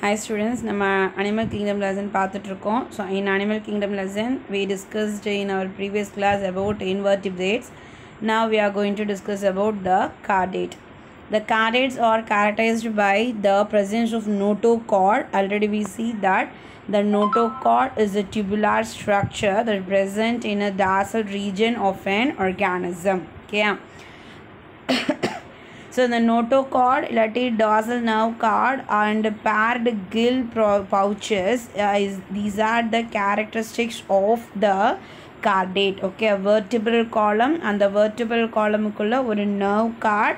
Hi students, Namah. animal kingdom lesson பார்த்துட்ருக்கோம் So, in animal kingdom lesson we discussed in our previous class about invertebrates. Now we are going to discuss about the chordate. The chordates are characterized by the presence of notochord. Already we see that the notochord is a tubular structure that present in a dorsal region of an organism. Okay. So the notochord, the dorsal nerve cord, and paired gill pouches uh, these are the characteristics of the cardate. Okay, vertebral column and the vertebral column kulla a nerve cord.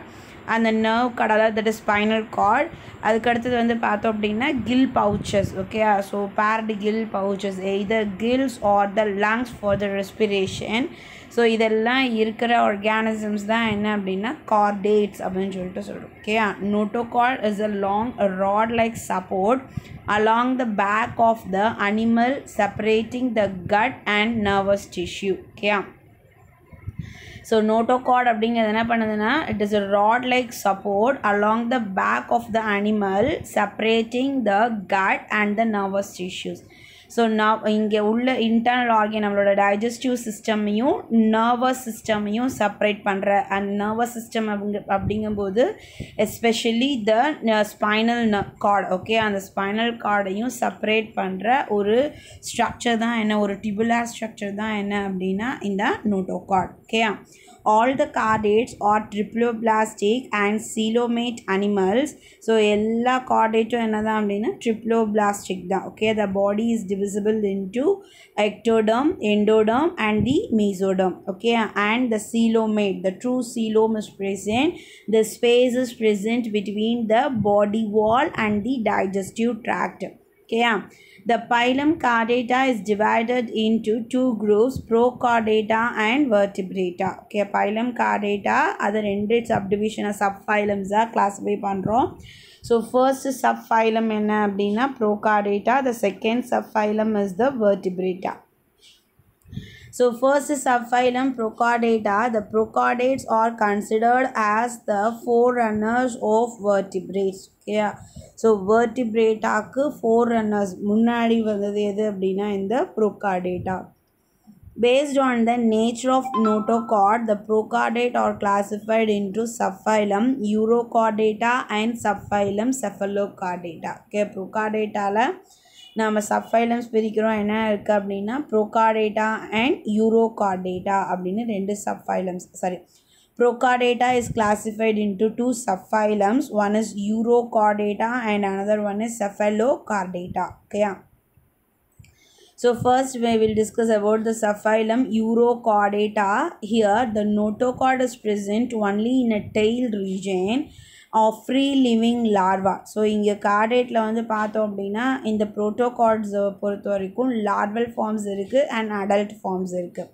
And the nerve cord that is spinal cord. That is the path of gill pouches. Okay, uh, so paired gill pouches, either gills or the lungs for the respiration. So இதெல்லாம் இருக்கிற organisms தான் என்ன அப்படின்னா chordates அப்படின்னு சொல்லிட்டு சொல்கிறோம் okay notochord is a long rod like support along the back of the animal separating the gut and nervous tissue okay so notochord அப்படிங்கிறது என்ன பண்ணுதுன்னா it is a rod like support along the back of the animal separating the gut and the nervous tissues so நான் இங்கே உள்ள internal ஆகிய நம்மளோட digestive சிஸ்டமையும் nervous சிஸ்டமையும் செப்ரேட் பண்ணுற அண்ட் நர்வஸ் சிஸ்டம் அப்படிங்க அப்படிங்கும்போது எஸ்பெஷலி த ஸ்பைனல் ந கார்டு ஓகே அந்த ஸ்பைனல் கார்டையும் செப்ரேட் பண்ணுற ஒரு ஸ்ட்ரக்சர் தான் என்ன ஒரு டிபுலார் ஸ்ட்ரக்சர் தான் என்ன அப்படின்னா இந்த notochord okay all the chordates are triploblastic and coelomate animals so எல்லா chordatum is அப்படின்னா triploblastic தான் okay the body is divisible into ectoderm endoderm and the mesoderm okay and the coelomate the true coelom is present the space is present between the body wall and the digestive tract okay yeah the phylum Chordata is divided into two groups, Prochordata and Vertebrata. Okay, phylum Chordata, other end subdivision of subphylum subphylums are classified. So, first subphylum is Prochordata, the second subphylum is the Vertebrata. So, first subphylum Prochordata, the Prochordates are considered as the forerunners of vertebrates. Yeah. So வேர்டிப்ரேட்டாக்கு forerunners முன்னாடி வந்தது எது அப்படின்னா இந்த prochordata based on the nature of notochord the prochordate are classified into subphylum urochordata and subphylum cephalochordata okay ப்ரோகார்டேட்டாவில் நம்ம subphylums பிரிக்கிறோம் என்ன இருக்குது அப்படின்னா ப்ரோகார்டேட்டா அண்ட் யூரோகார்டேட்டா அப்படின்னு ரெண்டு subphylums sorry Procordata is classified into two subphylums. One is Eurocordata and another one is Cephalocordata. Okay. So first we will discuss about the subphylum Eurocordata. Here the notochord is present only in a tail region of free living larva. So in கார்டேட்டில் வந்து பார்த்தோம் அப்படின்னா இந்த ப்ரோட்டோகார்ட்ஸை பொறுத்த வரைக்கும் larval forms இருக்குது and adult forms இருக்குது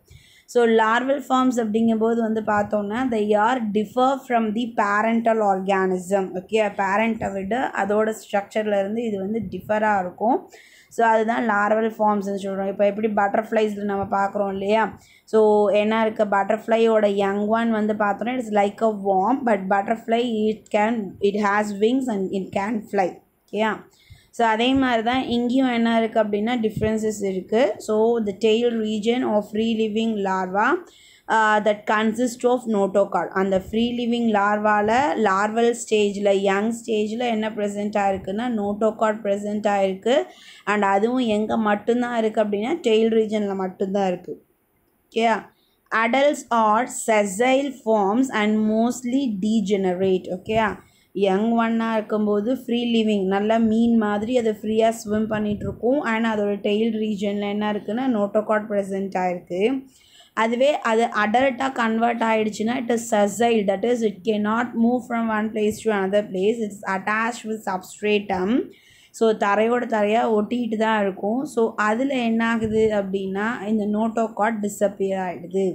ஸோ லார்வல் ஃபார்ம்ஸ் அப்படிங்கும்போது வந்து பார்த்தோன்னா they are differ from the parental organism okay பேரண்ட்டை விட அதோட ஸ்ட்ரக்சரில் இருந்து இது வந்து டிஃபராக இருக்கும் ஸோ அதுதான் லார்வல் ஃபார்ம்ஸ்னு சொல்கிறோம் இப்போ எப்படி பட்டர்ஃப்ளைஸில் நம்ம பார்க்குறோம் இல்லையா ஸோ என்ன இருக்க பட்டர்ஃப்ளையோட யங் ஒன் வந்து பார்த்தோன்னா it's like a worm but butterfly it can it has wings and it can fly ஓகேயா ஸோ அதே மாதிரி தான் இங்கேயும் என்ன இருக்குது அப்படின்னா டிஃப்ரென்சஸ் இருக்குது so the tail region of free living larva that consist of notochord அந்த ஃப்ரீ லிவிங் லார்வாவில் லார்வல் ஸ்டேஜில் யங் ஸ்டேஜில் என்ன ப்ரெசென்ட் ஆகிருக்குன்னா நோட்டோகால் ப்ரெசென்ட் ஆகிருக்கு அண்ட் அதுவும் எங்கே மட்டும்தான் இருக்குது அப்படின்னா டெய்ல் ரீஜனில் மட்டும்தான் இருக்குது ஓகேயா adults R sessile forms and mostly degenerate ஓகேயா யங் ஒன்னாக இருக்கும்போது ஃப்ரீ லிவிங் நல்லா மீன் மாதிரி அதை ஃப்ரீயாக ஸ்விம் பண்ணிகிட்ருக்கும் அண்ட் அதோட டெய்ல் ரீஜனில் என்ன இருக்குன்னா நோட்டோகாட் ப்ரெசென்ட் ஆகிருக்கு அதுவே அது அடல்ட்டாக கன்வெர்ட் ஆகிடுச்சுன்னா it is சசைல் that is it can not move from one place to another place it's attach with substratum so தரையோட தரையாக ஒட்டிக்கிட்டு தான் இருக்கும் ஸோ அதில் என்ன ஆகுது அப்படின்னா இந்த நோட்டோகாட் டிஸப்பியர் ஆகிடுது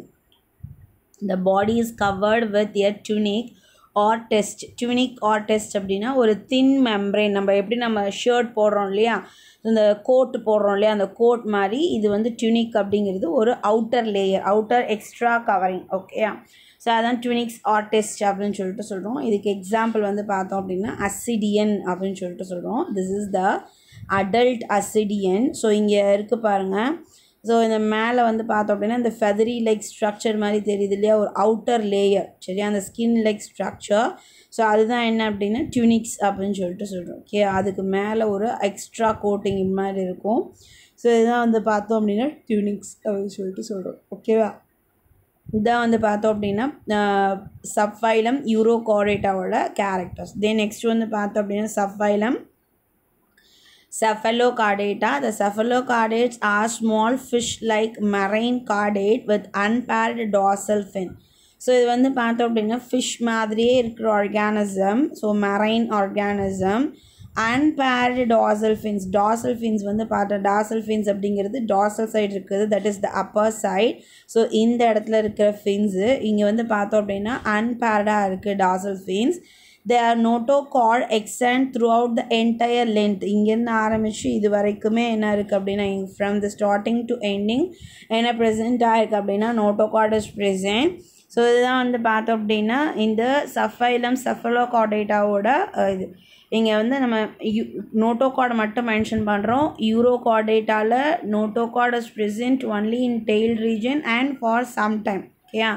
the body is covered with a tunic or test tunic or test அப்படின்னா ஒரு தின் மெம்ரேன் நம்ம எப்படி நம்ம ஷர்ட் போடுறோம் இல்லையா இந்த கோட் போடுறோம் இல்லையா அந்த கோட் மாதிரி இது வந்து டியூனிக் அப்படிங்கிறது ஒரு outer layer outer extra covering ஓகேயா ஸோ அதான் ட்யூனிக்ஸ் ஆர்டிஸ்ட் அப்படின்னு சொல்லிட்டு சொல்கிறோம் இதுக்கு எக்ஸாம்பிள் வந்து பார்த்தோம் அப்படின்னா அசிடியன் அப்படின்னு சொல்லிட்டு சொல்கிறோம் this is the adult ascidian so இங்கே இருக்குது பாருங்கள் ஸோ இந்த மேலே வந்து பார்த்தோம் அப்படின்னா இந்த ஃபெதரி லைக் ஸ்ட்ரக்சர் மாதிரி தெரியுது இல்லையா ஒரு அவுட்டர் லேயர் சரியா அந்த ஸ்கின் லைக் ஸ்ட்ரக்சர் ஸோ அதுதான் என்ன அப்படின்னா டியூனிக்ஸ் அப்படின்னு சொல்லிட்டு சொல்கிறோம் ஓகே அதுக்கு மேலே ஒரு எக்ஸ்ட்ரா கோட்டிங் மாதிரி இருக்கும் ஸோ இதுதான் வந்து பார்த்தோம் அப்படின்னா டியூனிக்ஸ் அப்படின்னு சொல்லிட்டு சொல்கிறோம் ஓகேவா இதான் வந்து பார்த்தோம் அப்படின்னா சஃபைலம் யூரோ கோரேட்டாவோட கேரக்டர்ஸ் தென் நெக்ஸ்ட் வந்து பார்த்தோம் அப்படின்னா subphylum Cephalochordata. Ah, the cephalochordates are small fish like marine chordate with unpaired dorsal fin so இது வந்து பார்த்தோம் அப்படின்னா ஃபிஷ் மாதிரியே இருக்கிற organism so marine organism unpaired dorsal fins dorsal fins வந்து பார்த்தா டாசல் ஃபின்ஸ் அப்படிங்கிறது டாசல் சைடு இருக்குது that is the upper side so இந்த இடத்துல இருக்கிற ஃபின்ஸு இங்கே வந்து பார்த்தோம் அப்படின்னா அன்பேர்டாக இருக்குது dorsal fins they are notochord extend throughout the entire length இங்கேருந்து ஆரம்பித்து இது வரைக்குமே என்ன இருக்குது அப்படின்னா from the starting to ending என்ன ப்ரெசென்ட்டாக இருக்குது அப்படின்னா notochord is present so இதுதான் வந்து பார்த்தோம் அப்படின்னா இந்த சஃபைலம் சஃபலோ கார்டேட்டாவோட இது இங்கே வந்து நம்ம யூ நோட்டோ கார்டு மட்டும் மென்ஷன் பண்ணுறோம் யூரோ கார்டேட்டாவில் notochord is present only in tail region and for some time ஓகேயா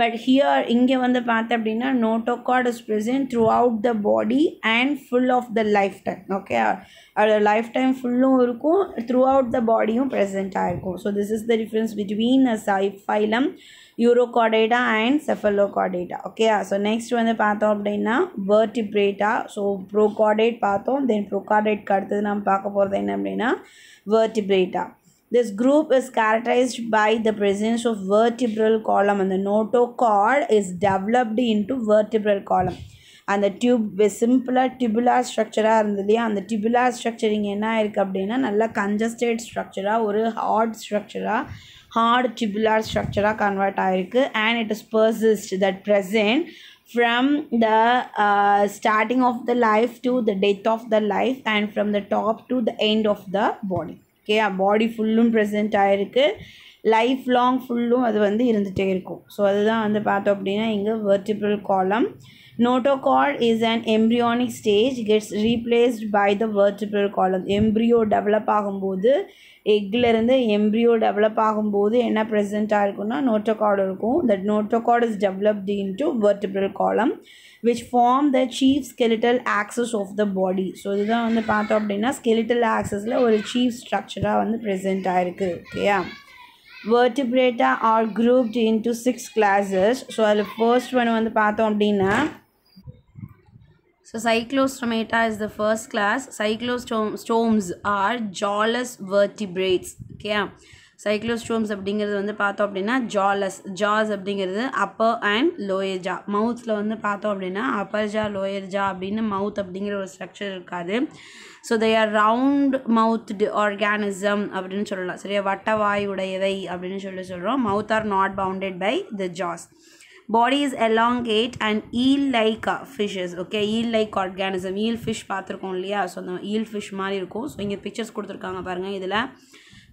பட் ஹியர் இங்கே வந்து பார்த்தேன் அப்படின்னா notochord is present throughout the body and full of the lifetime okay அதோட லைஃப் டைம் ஃபுல்லும் இருக்கும் த்ரூ அவுட் த பாடியும் present ஆகிருக்கும் so this is the difference between a subphylum Urochordata and Cephalochordata okay so next வந்து பார்த்தோம் அப்படின்னா வேர்டிப்ரேட்டா so ப்ரோகார்டேட் பார்த்தோம் தென் ப்ரோகார்டேட்க்கு அடுத்தது நம்ம பார்க்க போகிறது என்ன அப்படின்னா Vertebrata This group is characterized by the presence of vertebral column and the notochord is developed into vertebral column. அந்த டியூப் சிம்பிளாக டிபுலார் ஸ்ட்ரக்சராக இருந்தது இல்லையா அந்த டிபுலார் ஸ்ட்ரக்சரிங் என்ன இருக்குது அப்படின்னா நல்லா கன்ஜஸ்டட் ஸ்ட்ரக்சராக ஒரு ஹார்ட் ஸ்ட்ரக்சராக ஹார்ட் டிபுலார் ஸ்ட்ரக்சராக கன்வெர்ட் ஆகிருக்கு and it is persist that present from the starting of the life to the death of the life and from the top to the end of the body okay body ஃபுல்லும் present ஆகிருக்கு life long ஃபுல்லும் அது வந்து இருந்துகிட்டே இருக்கும் so அதுதான் வந்து பார்த்தோம் அப்படின்னா இங்கே vertebral column Notochord is an embryonic stage gets replaced by the vertebral column embryo develop ஆகும்போது எக்லேருந்து எம்ப்ரியோ டெவலப் ஆகும்போது என்ன ப்ரெசென்ட்டாக இருக்குன்னா நோட்டோகார்டு இருக்கும் that notochord is developed into vertebral column which form the chief skeletal axis of the body so இதுதான் வந்து பார்த்தோம் அப்படின்னா ஸ்கெலிட்டல் ஆக்சஸில் ஒரு சீஃப் ஸ்ட்ரக்சராக வந்து ப்ரெசென்ட் ஆகிருக்கு ஓகேயா Vertebrata are grouped into six classes so அதில் ஃபர்ஸ்ட் ஒன் வந்து பார்த்தோம் அப்படின்னா so So is the first first cyclostome stomes are jawless vertebrates. Okay. Cyclostomes அப்படிங்கிறது வந்து பார்த்தோம் அப்படின்னா ஜாலஸ் ஜாஸ் அப்படிங்கிறது அப்பர் அண்ட் லோயர் ஜா மவுத்தில் வந்து பார்த்தோம் அப்படின்னா அப்பர் ஜா லோயர் ஜா அப்படின்னு மவுத் அப்படிங்கிற ஒரு ஸ்ட்ரக்சர் இருக்காது so they are round mouthed organism அப்படின்னு சொல்லலாம் சரியா வட்டவாய் உடையவை அப்படின்னு சொல்லி சொல்கிறோம் mouth are not bounded by the jaws body is eight and eel like fishes okay eel like organism eel fish பார்த்துருக்கோம் இல்லையா ஸோ அந்த ஈல் ஃபிஷ் மாதிரி இருக்கும் ஸோ இங்கே பிக்சர்ஸ் கொடுத்துருக்காங்க பாருங்கள் இதில்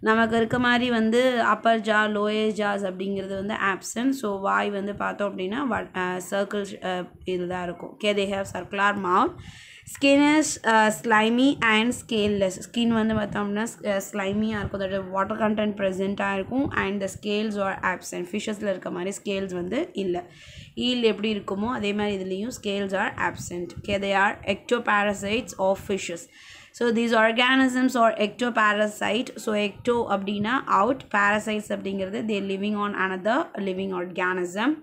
நமக்கு இருக்க மாதிரி வந்து அப்பர் ஜா லோயர் ஜாஸ் அப்படிங்கிறது வந்து ஆப்சன் ஸோ வாய் வந்து பார்த்தோம் அப்படின்னா சர்க்கிள் uh, uh, இதுதான் இருக்கும் okay they have circular mouth skin is slimy and scaleless skin வந்து பார்த்தோம்னா ஸ்லைமியாக uh, இருக்கும் அதோட வாட்டர் கண்டென்ட் ப்ரெசென்ட்டாக இருக்கும் and the scales are absent ஃபிஷஸில் இருக்க மாதிரி ஸ்கேல்ஸ் வந்து இல்லை ஈல் எப்படி இருக்குமோ அதே மாதிரி இதுலேயும் scales are absent okay are ectoparasites of fishes so these organisms are ectoparasite so ecto அப்படின்னா அவுட் பேரசைட்ஸ் அப்படிங்கிறது they living on another living organism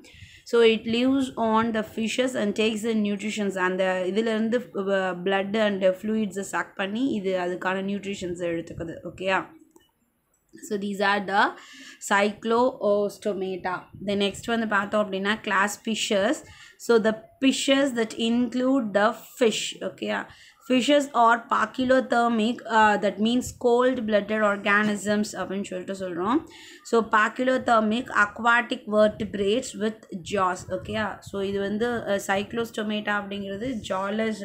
so it leaves on the fishes and takes and nutritions அந்த இதிலேருந்து blood and ஃப்ளூயிட்ஸை chalk பண்ணி இது அதுக்கான நியூட்ரிஷன்ஸை எடுத்துக்குது ஓகேயா so these are the Cyclostomata the next வந்து பார்த்தோம் அப்படின்னா class fishes So the fishes that include the fish. Okay. Yeah. Fishes are pachylothermic uh, that means cold-blooded organisms. So, pachylothermic aquatic vertebrates with jaws. Okay, yeah. so idu வந்து cyclostomata அப்படிங்கிறது jawless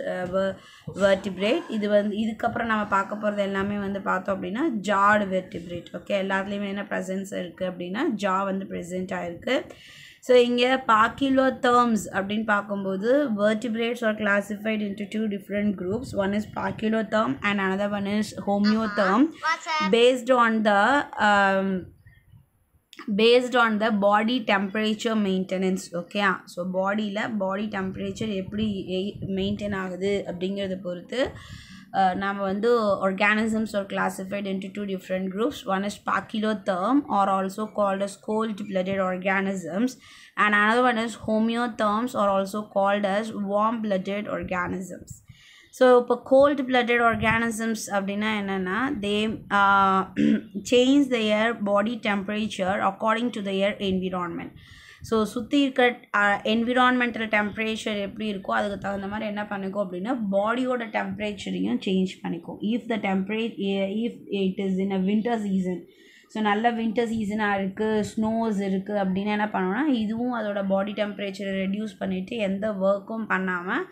vertebrate. idu வந்து idukapra nama பார்க்க ellame எல்லாமே வந்து appadina jawed vertebrate. Okay, எல்லாத்துலேயுமே ena presence irukku appadina jaw வந்து present a irukku so இங்கே poikilotherms அப்படின்னு பார்க்கும்போது vertebrates are classified into two different groups one is poikilotherm and another one is homeotherm based on the based on the body temperature maintenance okay so பாடியில் body temperature எப்படி maintain eh, ஆகுது அப்படிங்கிறத பொறுத்து நாம் வந்து organisms are classified into two different groups. One is pachyllotherm or also called as cold-blooded organisms and another one is homeotherms or also called as warm-blooded organisms. So, cold-blooded organisms they அப்படின்னா என்னென்னா they change the air body temperature according so சுற்றி இருக்க environmental temperature எப்படி இருக்கோ அதுக்கு தகுந்த மாதிரி என்ன பண்ணிக்கோ அப்படின்னா பாடியோட டெம்பரேச்சரையும் சேஞ்ச் பண்ணிக்கும் if the temperature if it is in a winter season so நல்ல வின்டர் சீசனாக இருக்குது ஸ்னோஸ் இருக்குது அப்படின்னு என்ன பண்ணோம்னா இதுவும் அதோட பாடி டெம்பரேச்சரை ரெடியூஸ் பண்ணிவிட்டு எந்த ஒர்க்கும் பண்ணாமல்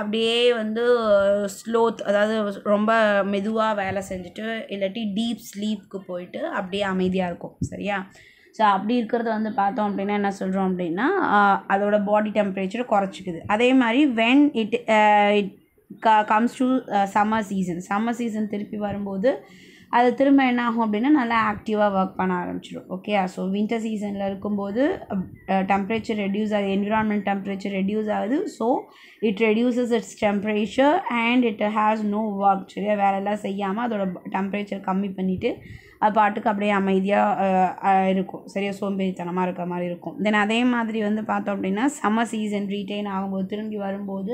அப்படியே வந்து ஸ்லோத் அதாவது ரொம்ப மெதுவாக வேலை செஞ்சுட்டு இல்லாட்டி டீப் ஸ்லீப்புக்கு போயிட்டு அப்படியே அமைதியாக இருக்கும் சரியா ஸோ அப்படி இருக்கிறத வந்து பார்த்தோம் அப்படின்னா என்ன சொல்கிறோம் அப்படின்னா அதோட பாடி டெம்பரேச்சர் குறைச்சிக்குது அதே மாதிரி வென் இட் இட் க comes to summer season summer season திருப்பி வரும்போது அது திரும்ப என்ன ஆகும் அப்படின்னா நல்லா ஆக்டிவாக ஒர்க் பண்ண ஆரம்பிச்சிடும் ஓகே ஸோ வின்டர் சீசனில் இருக்கும்போது டெம்பரேச்சர் ரெடியூஸ் ஆகுது என்விரான்மெண்ட் டெம்பரேச்சர் ரெடியூஸ் ஆகுது so it reduces its temperature and it has no work சரியா வேலையெல்லாம் செய்யாமல் அதோட டெம்பரேச்சர் கம்மி பண்ணிவிட்டு அது பாட்டுக்கு அப்படியே அமைதியாக இருக்கும் சரியாக சோம்பேறித்தனமாக இருக்கிற மாதிரி இருக்கும் தென் அதே மாதிரி வந்து பார்த்தோம் அப்படின்னா சம்மர் சீசன் ரீட்டைன் ஆகும்போது திரும்பி வரும்போது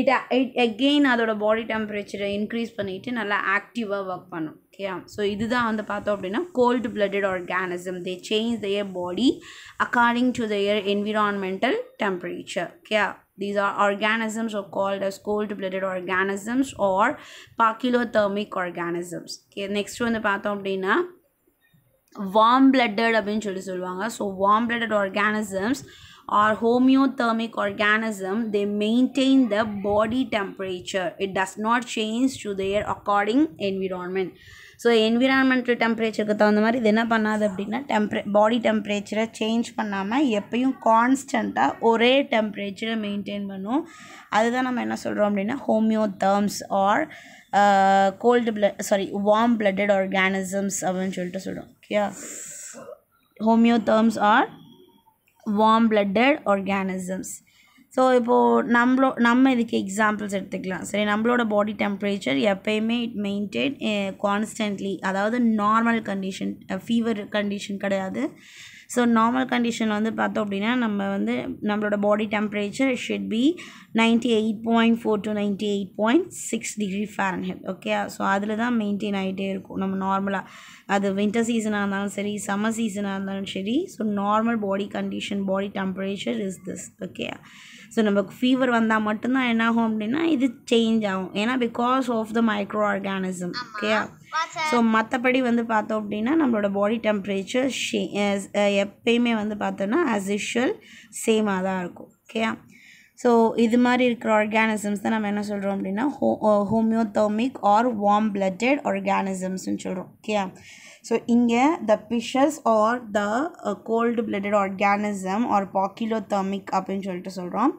இட் இட் எகெயின் அதோட பாடி டெம்பரேச்சரை இன்க்ரீஸ் பண்ணிவிட்டு நல்லா ஆக்டிவாக ஒர்க் பண்ணும் ஓகேயா ஸோ இதுதான் வந்து பார்த்தோம் அப்படின்னா cold blooded organism they change their body according to their environmental temperature ஓகேயா these are organisms are called as cold-blooded organisms or pachylothermic organisms okay next one the warm-blooded so warm-blooded organisms are homeothermic organisms. they maintain the body temperature it does not change to their according environment so environmental டெம்பரேச்சருக்கு தகுந்த மாதிரி இது என்ன பண்ணாது அப்படின்னா டெம்பரே பாடி டெம்பரேச்சரை change பண்ணாமல் எப்பயும் கான்ஸ்டண்ட்டாக ஒரே டெம்பரேச்சரை மெயின்டைன் பண்ணும் அதுதான் நம்ம என்ன சொல்கிறோம் அப்படின்னா homeotherms are cold blood sorry warm blooded organisms அப்படின்னு சொல்லிட்டு சொல்கிறோம் ஓகேயா homeotherms are warm blooded organisms so இப்போது நம்மளோ நம்ம இதுக்கு எக்ஸாம்பிள்ஸ் எடுத்துக்கலாம் சரி நம்மளோட பாடி டெம்பரேச்சர் எப்போயுமே இட் மெயின்டைன் கான்ஸ்டன்ட்லி அதாவது நார்மல் கண்டிஷன் ஃபீவர் கண்டிஷன் கிடையாது ஸோ நார்மல் கண்டிஷனில் வந்து பார்த்தோம் அப்படின்னா நம்ம வந்து நம்மளோட body temperature should be ninety eight point four to ninety eight point six degree Fahrenheit okay so அதில் தான் மெயின்டைன் ஆகிட்டே இருக்கும் நம்ம நார்மலாக அது வின்டர் சீசனாக இருந்தாலும் சரி சம்மர் சீசனாக இருந்தாலும் சரி so normal body condition body temperature is this okay so நமக்கு ஃபீவர் வந்தால் மட்டும்தான் என்னாகும் அப்படின்னா இது சேஞ்ச் ஆகும் ஏன்னா because of the microorganism ஓகேயா ஸோ மற்றபடி வந்து பார்த்தோம் அப்படின்னா நம்மளோட பாடி டெம்பரேச்சர் எப்பயுமே வந்து பார்த்தோன்னா ஆஸ் யூஷுவல் சேமாக தான் இருக்கும் ஓகேயா ஸோ இது மாதிரி இருக்கிற ஆர்கானிசம்ஸ் தான் நம்ம என்ன சொல்கிறோம் அப்படின்னா ஹோ ஹோமியோதர்மிக் ஆர் வார்ம் பிளட்டட் ஆர்கானிசம்ஸ்னு சொல்கிறோம் ஓகே ஸோ இங்கே the fishes are the cold blooded organism are poikilothermic அப்படின்னு சொல்லிட்டு சொல்கிறோம்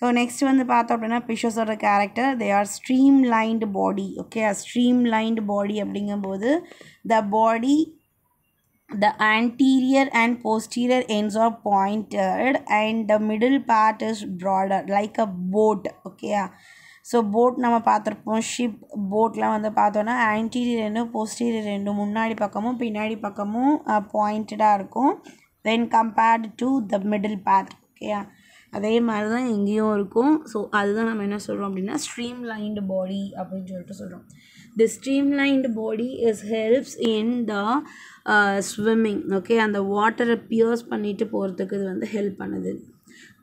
ஸோ நெக்ஸ்ட் வந்து பார்த்தோம் அப்படின்னா பிஷஸோட character they are streamlined body okay streamlined body அப்படிங்கும்போது the body the anterior and posterior ends are pointed and the middle part is broader like a boat okay yeah so boat நம்ம பார்த்துருப்போம் ship போட்லாம் வந்து பார்த்தோன்னா anterior ரெண்டும் posterior ரெண்டும் முன்னாடி பக்கமும் பின்னாடி பக்கமும் பாயிண்டடாக இருக்கும் then compared to the middle part ஓகேயா அதே மாதிரி தான் எங்கேயும் இருக்கும் ஸோ அதுதான் நம்ம என்ன சொல்கிறோம் அப்படின்னா ஸ்ட்ரீம் லைன்டு பாடி அப்படின்னு சொல்லிட்டு சொல்கிறோம் the streamlined body is helps in the uh, swimming okay and the water pierce பண்ணிட்டு போகிறதுக்கு இது வந்து ஹெல்ப் பண்ணுது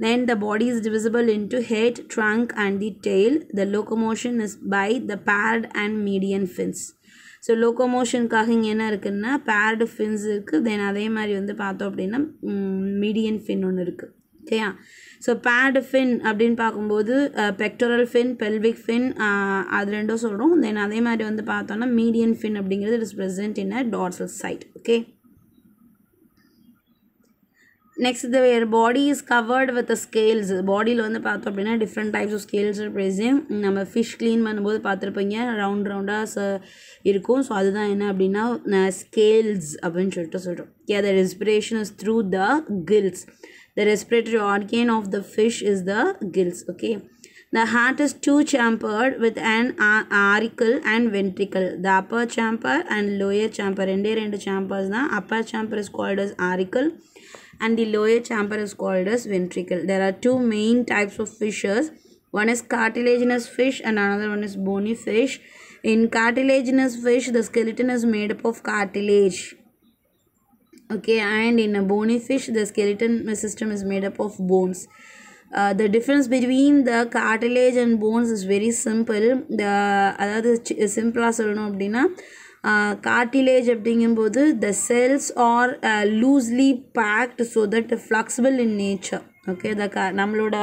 then the body is divisible into head trunk and the tail the locomotion is by the paired and median fins so லோக்கோமோஷனுக்காக இங்கே என்ன இருக்குதுன்னா bird fins இருக்குது தென் அதே மாதிரி வந்து பார்த்தோம் அப்படின்னா மீடியன் ஃபின் ஒன்று இருக்குது ஓகேயா ஸோ பேடு ஃபின் அப்படின்னு பார்க்கும்போது பெக்டோரல் ஃபின் பெல்விக் ஃபின் அது ரெண்டும் சொல்கிறோம் தென் அதே மாதிரி வந்து பார்த்தோன்னா மீடியன் ஃபின் அப்படிங்கிறது it present in a dorsal side okay next their body is covered with scales பாடியில் வந்து பார்த்தோம் அப்படின்னா different types of scales present நம்ம ஃபிஷ் க்ளீன் பண்ணும்போது பார்த்துருப்பீங்க ரவுண்ட் ரவுண்டாக ச இருக்கும் ஸோ அதுதான் என்ன அப்படின்னா ஸ்கேல்ஸ் அப்படின்னு சொல்லிட்டு சொல்கிறோம் கே the respiration is through the gills The respiratory organ of the fish is the gills. Okay. The heart is two chambered with an auricle and ventricle. The upper chamber and lower chamber. ரெண்டே ரெண்டு chambers தான் upper chamber is called as auricle and the lower chamber is called as ventricle. There are two main types of fishes. One is cartilaginous fish and another one is bony fish. In cartilaginous fish, the skeleton is made up of cartilage. okay and in a bony fish the skeleton system is made up of bones uh, the difference between the cartilage and bones is very simple the அதாவது சிம்பிளாக சொல்லணும் அப்படின்னா cartilage அப்படிங்கும்போது the cells are loosely packed so that flexible in nature okay the க நம்மளோட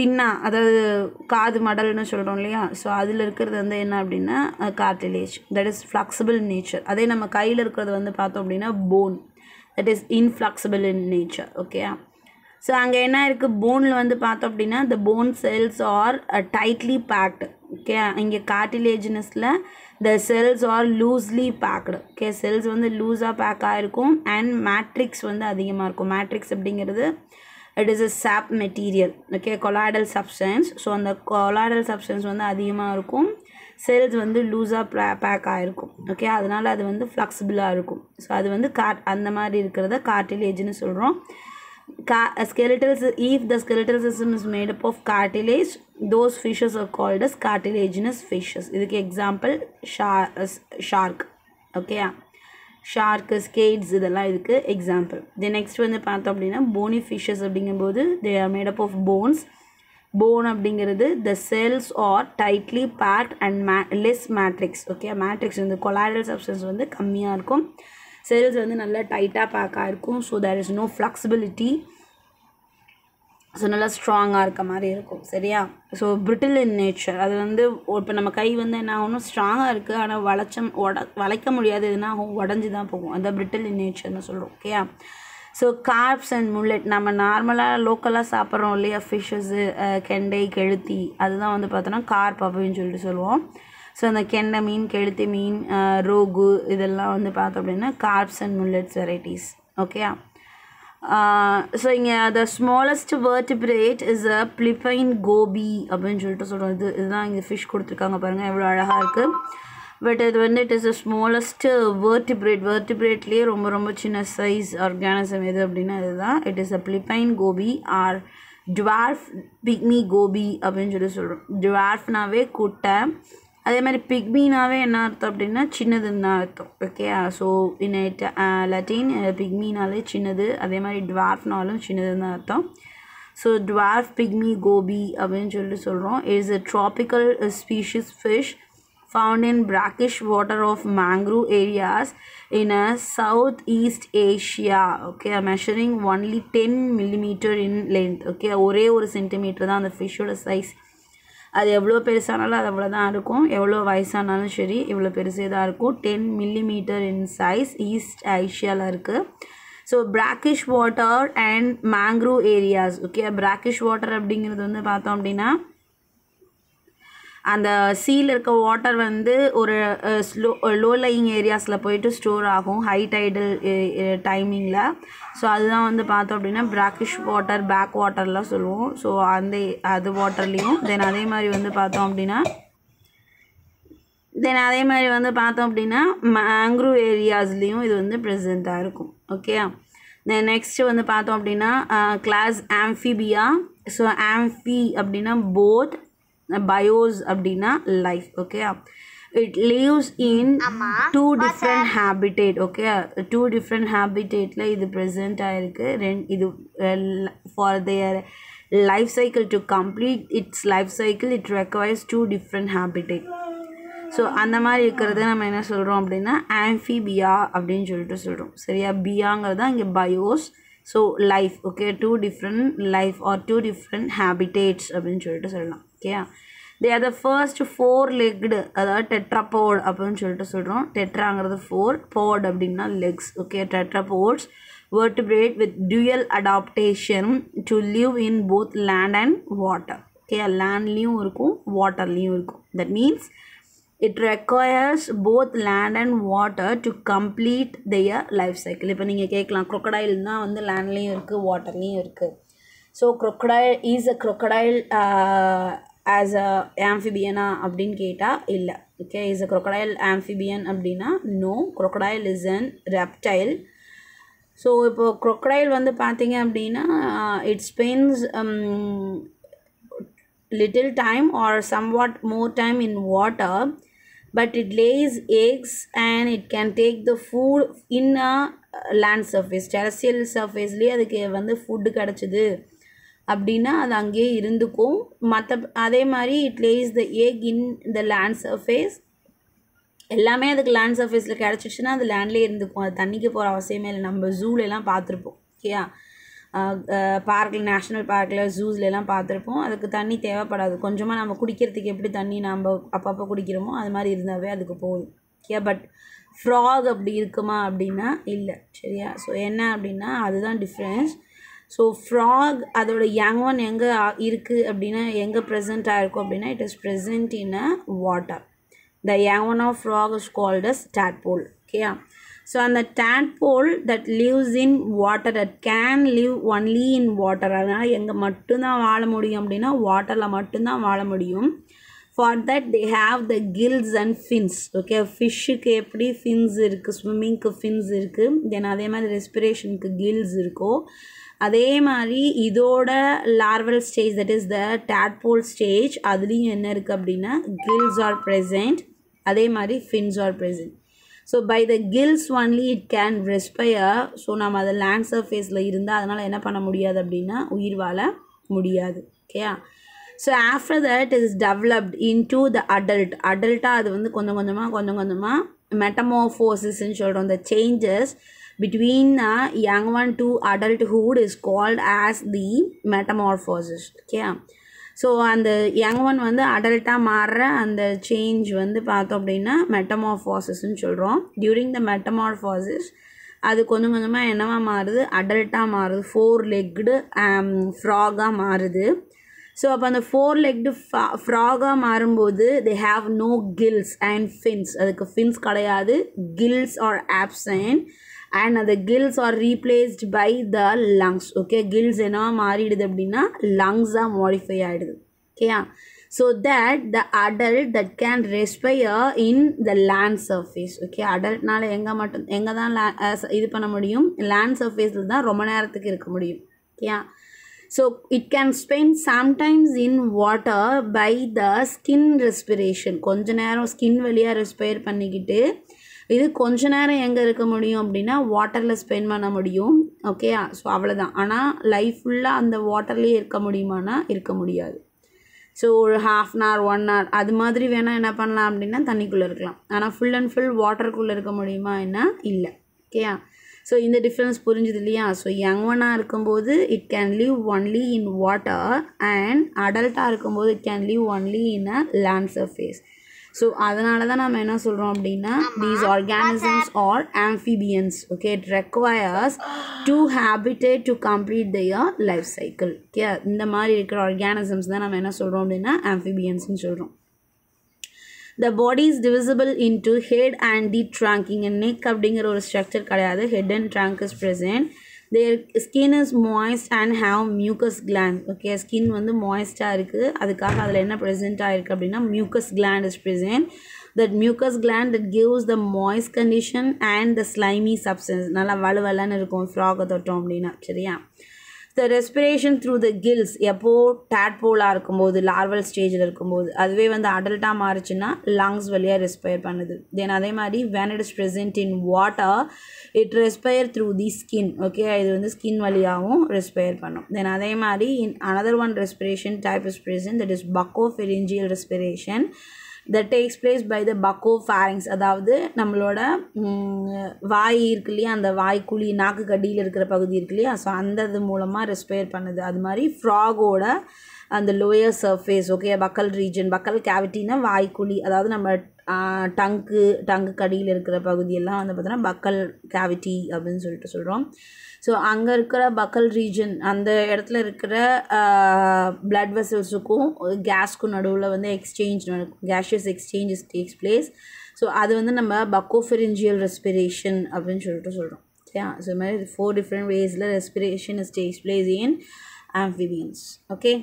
பின்னா அதாவது காது மடல்னு சொல்கிறோம் இல்லையா ஸோ அதில் இருக்கிறது வந்து என்ன அப்படின்னா cartilage that is flexible nature அதே நம்ம கையில் இருக்கிறது வந்து பார்த்தோம் அப்படின்னா bone that is inflexible in nature okay so அங்கே என்ன இருக்குது போனில் வந்து பார்த்தோம் அப்படின்னா இந்த bone cells are tightly packed okay இங்கே கார்டிலேஜினஸில் the cells are loosely packed okay cells வந்து லூஸாக பேக் ஆகிருக்கும் அண்ட் மேட்ரிக்ஸ் வந்து அதிகமாக இருக்கும் மேட்ரிக்ஸ் அப்படிங்கிறது it is a soft material okay colloidal substance so அந்த கொலாடல் சப்ஸ்டன்ஸ் வந்து அதிகமாக இருக்கும் செல்ஸ் வந்து லூஸாக ப்ளா பேக் ஆகிருக்கும் ஓகே அதனால் அது வந்து ஃப்ளெக்சிபிளாக இருக்கும் ஸோ அது வந்து காட் அந்த மாதிரி இருக்கிறத கார்டிலேஜ்னு சொல்கிறோம் கா skeletals if the skeletal system is made up of cartilage those fishes are called as cartilaginous fishes இதுக்கு எக்ஸாம்பிள் ஷா ஷார்க் ஓகேயா ஷார்க்கு ஸ்கேட்ஸ் இதெல்லாம் இருக்குது எக்ஸாம்பிள் தி நெக்ஸ்ட் வந்து பார்த்தோம் அப்படின்னா போனி ஃபிஷஸ் அப்படிங்கும்போது they are made up of bones bone அப்படிங்கிறது the cells are tightly packed and may less matrix okay matrix வந்து கொலாரல் சப்ஸ்டன்ஸ் வந்து கம்மியாக இருக்கும் செல்ஸ் வந்து நல்லா டைட்டாக பேக்காக இருக்கும் so there is no flexibility so நல்லா ஸ்ட்ராங்காக இருக்க மாதிரி இருக்கும் சரியா ஸோ பிரிட்டில் இன் நேச்சர் அது வந்து இப்போ நம்ம கை வந்து என்ன ஆகணும் ஸ்ட்ராங்காக இருக்குது ஆனால் வளைச்சம் உட வளைக்க முடியாது எதுனா ஆகும் உடஞ்சி தான் போகும் அந்த பிரிட்டில் இன் நேச்சர்னு சொல்கிறோம் ஓகேயா ஸோ கார்ப்ஸ் அண்ட் முல்லெட் நம்ம நார்மலாக லோக்கலாக சாப்பிட்றோம் இல்லையா ஃபிஷ்ஷஸ்ஸு கெண்டை கெழுத்தி அதுதான் வந்து பார்த்தோன்னா கார்ப் அப்படின்னு சொல்லிட்டு சொல்லுவோம் ஸோ அந்த கெண்டை மீன் கெழுத்தி மீன் ரோகு இதெல்லாம் வந்து பார்த்தோம் அப்படின்னா கார்ப்ஸ் அண்ட் முல்லெட்ஸ் வெரைட்டிஸ் ஓகேயா ஸோ இங்கே the smallest vertebrate is a Philippine goby அப்படின்னு சொல்லிட்டு சொல்கிறோம் இது இதுதான் இங்கே ஃபிஷ் கொடுத்துருக்காங்க பாருங்கள் எவ்வளோ அழகாக இருக்குது பட் இது வந்து it is a smallest vertebrate வேர்டிபிரேட்லேயே ரொம்ப ரொம்ப சின்ன சைஸ் ஆர்கானிசம் எது அப்படின்னா இதுதான் it is a Philippine goby or dwarf pygmy goby அப்படின்னு சொல்லி சொல்கிறோம் டுவார்ஃப்னாவே குட்டை அதே மாதிரி பிக்மீனாவே என்ன அர்த்தம் அப்படின்னா சின்னதுன்னு தான் அர்த்தம் ஓகே ஸோ இன் லட்டின் பிக்மீனாலே சின்னது அதே மாதிரி டுவார்ஃப்னாலும் சின்னதுன்னு தான் அர்த்தம் ஸோ டுவார்ஃப் பிக்மி கோபி அப்படின்னு சொல்லிட்டு சொல்கிறோம் it's a tropical species fish in brackish water of mangrove areas in a south east Asia okay measuring only ten millimetre in length okay ஒரே ஒரு சென்டிமீட்டர் தான் அந்த ஃபிஷ்ஷோட சைஸ் அது எவ்வளோ பெருசானாலும் அது அவ்வளோ தான் இருக்கும் எவ்வளோ வயசானாலும் சரி இவ்வளோ பெருசே தான் இருக்கும் ten millimetre in size east ஐஷியாவில் இருக்குது so brackish water and mangrove areas okay brackish water அப்படிங்கிறது வந்து பார்த்தோம் அப்படின்னா அந்த சீயில் இருக்க வாட்டர் வந்து ஒரு ஸ்லோ லோ லையிங் ஏரியாஸில் போயிட்டு ஸ்டோர் ஆகும் ஹை டைடல் டைமிங்கில் ஸோ அதுதான் வந்து பார்த்தோம் அப்படின்னா பிராக்கிஷ் வாட்டர் பேக் வாட்டர்லாம் சொல்லுவோம் ஸோ அந்த அது வாட்டர்லேயும் தென் அதே மாதிரி வந்து பார்த்தோம் அப்படின்னா தென் அதே மாதிரி வந்து பார்த்தோம் அப்படின்னா மேங்க்ரூவ் ஏரியாஸ்லேயும் இது வந்து ப்ரெசண்ட்டாக இருக்கும் ஓகே தென் நெக்ஸ்ட்டு வந்து பார்த்தோம் அப்படின்னா கிளாஸ் ஆம்ஃபிபியா ஸோ ஆம்ஃபி அப்படின்னா போத் பயோஸ் அப்படின்னா life okay it leaves in two different habitat okay two different ஹேபிட்டேட்டில் இது ப்ரெசென்ட் ஆகிருக்கு ரெண்ட் இது for their life cycle to complete its life cycle it requires two different habitat so அந்த மாதிரி இருக்கிறத நம்ம என்ன சொல்கிறோம் அப்படின்னா ஆம்ஃபிபியா அப்படின்னு சொல்லிட்டு சொல்கிறோம் சரியா பியாங்கிறது தான் இங்கே bios so life okay two different life or two different habitats அப்படின்னு சொல்லிட்டு சொல்லலாம் ஓகேயா தே அதை ஃபர்ஸ்ட் ஃபோர் லெக்டு அதாவது டெட்ரா டெட்ராபோட் அப்படின்னு சொல்லிட்டு சொல்கிறோம் டெட்ராங்கிறது ஃபோர் போட் அப்படின்னா legs okay tetra tetrapods vertebrate with dual adaptation to live in both land and water okay லேண்ட்லேயும் இருக்கும் வாட்டர்லேயும் இருக்கும் that means it requires both land and water to complete their life cycle இப்போ நீங்கள் கேட்கலாம் குரொக்கடாயில் தான் வந்து லேண்ட்லேயும் இருக்குது வாட்டர்லேயும் இருக்குது so crocodile is a crocodile as a ஆம்ஃபிபியனா அப்படின்னு கேட்டால் இல்லை okay is a crocodile amphibian அப்படின்னா no crocodile is an reptile so இப்போது க்ரொக்கடைல் வந்து பார்த்தீங்க அப்படின்னா it little time or somewhat more time in water but it lays eggs and it can take the food in a land surface terrestrial சர்ஃபேஸ்லேயே அதுக்கு வந்து food கிடச்சிது அப்படின்னா அது அங்கேயே இருந்துக்கும் மற்ற அதே மாதிரி it lays the egg in the land surface எல்லாமே அதுக்கு லேண்ட் சர்ஃபேஸில் கிடச்சிச்சுன்னா அது லேண்ட்லேயே இருந்துக்கும் அது தண்ணிக்கு போகிற அவசியமே இல்லை நம்ம ஜூலெலாம் பார்த்துருப்போம் ஓகேயா பார்க்கில் நேஷ்னல் பார்க்கில் ஜூஸ்லலாம் பார்த்துருப்போம் அதுக்கு தண்ணி தேவைப்படாது கொஞ்சமாக நம்ம குடிக்கிறதுக்கு எப்படி தண்ணி நம்ம அப்பப்போ குடிக்கிறோமோ அது மாதிரி இருந்தாவே அதுக்கு போதும் ஓகேயா பட் ஃப்ராக் அப்படி இருக்குமா அப்படின்னா இல்லை சரியா ஸோ என்ன அப்படின்னா அதுதான் டிஃப்ரென்ஸ் ஸோ ஃப்ராக் அதோட யங் ஒன் எங்கே இருக்குது அப்படின்னா எங்கே ப்ரெசென்ட் ஆகிருக்கும் அப்படின்னா it is present in a water the young one of frog is called as tadpole ஓகேயா ஸோ அந்த tadpole that lives in water it can live only in water அதனால் எங்கே மட்டும்தான் வாழ முடியும் அப்படின்னா வாட்டரில் மட்டும்தான் வாழ முடியும் for that they have the gills and fins okay ஃபிஷ்ஷுக்கு எப்படி ஃபின்ஸ் இருக்குது ஸ்விம்மிங்க்கு ஃபின்ஸ் இருக்குது தென் அதே மாதிரி ரெஸ்பிரேஷனுக்கு கில்ஸ் இருக்கும் அதே மாதிரி இதோட larval stage that is the tadpole stage அதுலேயும் என்ன இருக்குது அப்படின்னா கில்ஸ் ஆர் ப்ரெசென்ட் அதே மாதிரி fins are present so by the gills only it can respire so நம்ம அதை லேண்ட் சர்ஃபேஸில் இருந்தால் அதனால் என்ன பண்ண முடியாது அப்படின்னா உயிர் வாழ முடியாது ஓகேயா so after that is developed into the adult அடல்ட்டாக அது வந்து கொஞ்சம் கொஞ்சமாக கொஞ்சம் கொஞ்சமாக மெட்டமோஃபோசிஸ்ன்னு சொல்கிறோம் இந்த changes between uh, young one to adulthood is called as the metamorphosis okay so அந்த யங் ஒன் வந்து அடல்ட்டாக மாறுற அந்த சேஞ்ச் வந்து பார்த்தோம் அப்படின்னா மெட்டமார்ஃபாசிஸ்ன்னு சொல்கிறோம் டியூரிங் த மெட்டமார்ஃபாசிஸ் அது கொஞ்சம் கொஞ்சமாக என்னவாக மாறுது அடல்ட்டாக மாறுது ஃபோர் லெக்டு ஃப்ராகாக மாறுது ஸோ அப்போ அந்த ஃபோர் லெக்டு ஃபா ஃப்ராகாக மாறும்போது they have no gills and fins அதுக்கு ஃபின்ஸ் கிடையாது கில்ஸ் ஆர் ஆப்சன்ட் அண்ட் அந்த gills are replaced by the lungs okay gills என்ன மாறிடுது அப்படின்னா லங்ஸாக மாடிஃபை ஆகிடுது ஓகேயா so that the adult that can respire in the land surface okay அடல்ட்னால எங்கே மட்டும் எங்கே தான் லே இது பண்ண முடியும் லேண்ட் சர்ஃபேஸில் தான் ரொம்ப நேரத்துக்கு இருக்க முடியும் ஓகேயா so it can spend sometimes in water by the skin respiration கொஞ்ச நேரம் ஸ்கின் வழியாக ரெஸ்பயர் பண்ணிக்கிட்டு இது கொஞ்ச நேரம் எங்கே இருக்க முடியும் அப்படின்னா வாட்டரில் ஸ்பெண்ட் பண்ண முடியும் ஓகே ஸோ அவ்வளோதான் ஆனால் லைஃப் ஃபுல்லாக அந்த வாட்டர்லேயே இருக்க முடியுமானா இருக்க முடியாது ஸோ ஒரு half an hour one hour அது மாதிரி வேணால் என்ன பண்ணலாம் அப்படின்னா தண்ணிக்குள்ளே இருக்கலாம் ஆனால் ஃபுல் அண்ட் ஃபுல் வாட்டருக்குள்ளே இருக்க முடியுமா என்ன இல்லை ஓகேயா ஸோ இந்த டிஃப்ரென்ஸ் புரிஞ்சுது இல்லையா ஸோ ஒனாக இருக்கும்போது it can live only in water and அடல்ட்டாக இருக்கும்போது it can live only in a land surface so அதனால தான் நம்ம என்ன சொல்கிறோம் அப்படின்னா these organisms are amphibians okay it requires two habitat to complete their life cycle okay இந்த மாதிரி இருக்கிற ஆர்கானிசம்ஸ் தான் நம்ம என்ன சொல்கிறோம் அப்படின்னா ஆம்ஃபிபியன்ஸ்னு சொல்கிறோம் the body is divisible into head and the trunk இங்கே நெக் அப்படிங்கிற ஒரு ஸ்ட்ரக்சர் கிடையாது head and trunk is present their skin is moist and have mucus gland okay skin வந்து மாய்ஸ்டாக இருக்குது அதுக்காக அதில் என்ன ப்ரெசென்ட் ஆகிருக்கு அப்படின்னா mucus gland is present that mucus gland that gives the moist condition and the slimy substance நல்லா வலுவலன்னு இருக்கும் ஃப்ராகை தொட்டோம் அப்படின்னா சரியா the respiration through the kills எப்போது டேட்போலாக இருக்கும்போது லார்வல் ஸ்டேஜில் இருக்கும்போது அதுவே வந்து அடல்ட்டாக மாறுச்சுன்னா லங்ஸ் வழியாக ரெஸ்பயர் பண்ணுது தென் அதே மாதிரி when it is present in water it respire through the skin okay இது வந்து ஸ்கின் வழியாகவும் ரெஸ்பயர் பண்ணும் தென் அதே மாதிரி in another one respiration type is present that is buccopharyngeal respiration the takes place by the buccopharynx அதாவது நம்மளோட வாய் இருக்கு இல்லையா அந்த குழி நாக்கு கடியில் இருக்கிற பகுதி இருக்கு இல்லையா ஸோ அந்த இது மூலமாக ரெஸ்பயர் பண்ணுது அது மாதிரி ஃப்ராகோட அந்த lower surface okay buccal region buccal கேவிட்டினா வாய்க்குழி அதாவது நம்ம டங்கு டங்கு கடியில் இருக்கிற பகுதியெல்லாம் வந்து பார்த்தோன்னா பக்கல் கேவிட்டி அப்படின்னு சொல்லிட்டு சொல்கிறோம் ஸோ அங்கே இருக்கிற பக்கல் ரீஜன் அந்த இடத்துல இருக்கிற பிளட் வெசல்ஸுக்கும் கேஸ்க்கும் நடுவில் வந்து எக்ஸ்சேஞ்ச் நடக்கும் gaseous exchanges takes place so அது வந்து நம்ம பக்கோஃபெரிஞ்சியல் ரெஸ்பிரேஷன் அப்படின்னு சொல்லிட்டு சொல்கிறோம் சரியா ஸோ இது மாதிரி ஃபோர் டிஃப்ரெண்ட் வேஸில் respiration is takes place in amphibians okay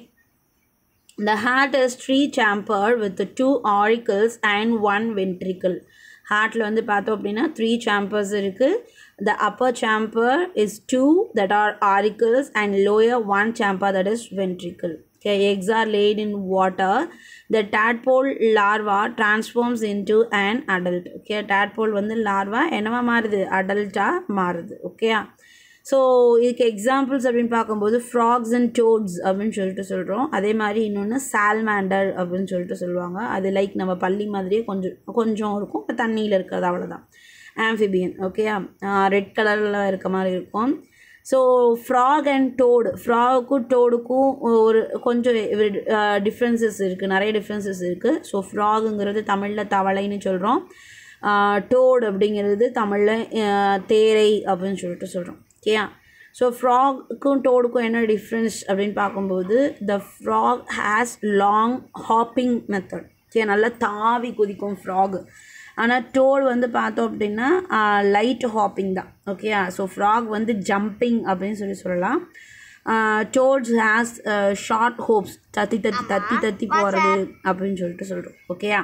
The heart is three chamber with two oracles and one ventricle. ஹார்ட்டில் வந்து பார்த்தோம் அப்படின்னா த்ரீ சாம்பர்ஸ் இருக்குது the upper chamber is two that are auricles and lower one chamber that is ventricle okay eggs are laid in water the tadpole larva transforms into an adult okay tadpole வந்து larva என்னவா மாறுது adult ஆ மாறுது ஓகேயா so இதுக்கு examples அப்படின்னு பார்க்கும்போது frocks and toads அப்படின்னு சொல்லிட்டு சொல்கிறோம் அதே மாதிரி இன்னொன்று சால்மாண்டர் அப்படின்னு சொல்லிட்டு சொல்லுவாங்க அது லைக் நம்ம பள்ளி மாதிரியே கொஞ்சம் கொஞ்சம் இருக்கும் தண்ணியில் இருக்கிறது அவ்வளோதான் ஆம்ஃபிபியன் ஓகேயா ரெட் கலரில் இருக்க மாதிரி இருக்கும் ஸோ ஃப்ராக் அண்ட் டோடு ஃப்ராகுக்கும் டோடுக்கும் ஒரு கொஞ்சம் டிஃப்ரென்சஸ் இருக்குது நிறைய டிஃப்ரென்சஸ் இருக்குது ஸோ ஃப்ராகுங்கிறது தமிழில் தவளைன்னு சொல்கிறோம் டோடு அப்படிங்கிறது தமிழில் தேரை அப்படின்னு சொல்லிட்டு சொல்கிறோம் ஓகேயா ஸோ ஃப்ராக்குக்கும் டோடுக்கும் என்ன டிஃப்ரென்ஸ் அப்படின்னு பார்க்கும்போது the frog has long hopping method okay நல்லா தாவி குதிக்கும் ஃப்ராகு ஆனால் டோல் வந்து பார்த்தோம் அப்படின்னா லைட் ஹாப்பிங் தான் ஓகேயா ஸோ ஃப்ராக் வந்து ஜம்பிங் அப்படின்னு சொல்லி சொல்லலாம் டோட்ஸ் ஹேஸ் ஷார்ட் ஹோப்ஸ் தத்தி தத்தி தத்தி தத்தி போகிறது அப்படின்னு சொல்லிட்டு சொல்கிறோம் ஓகேயா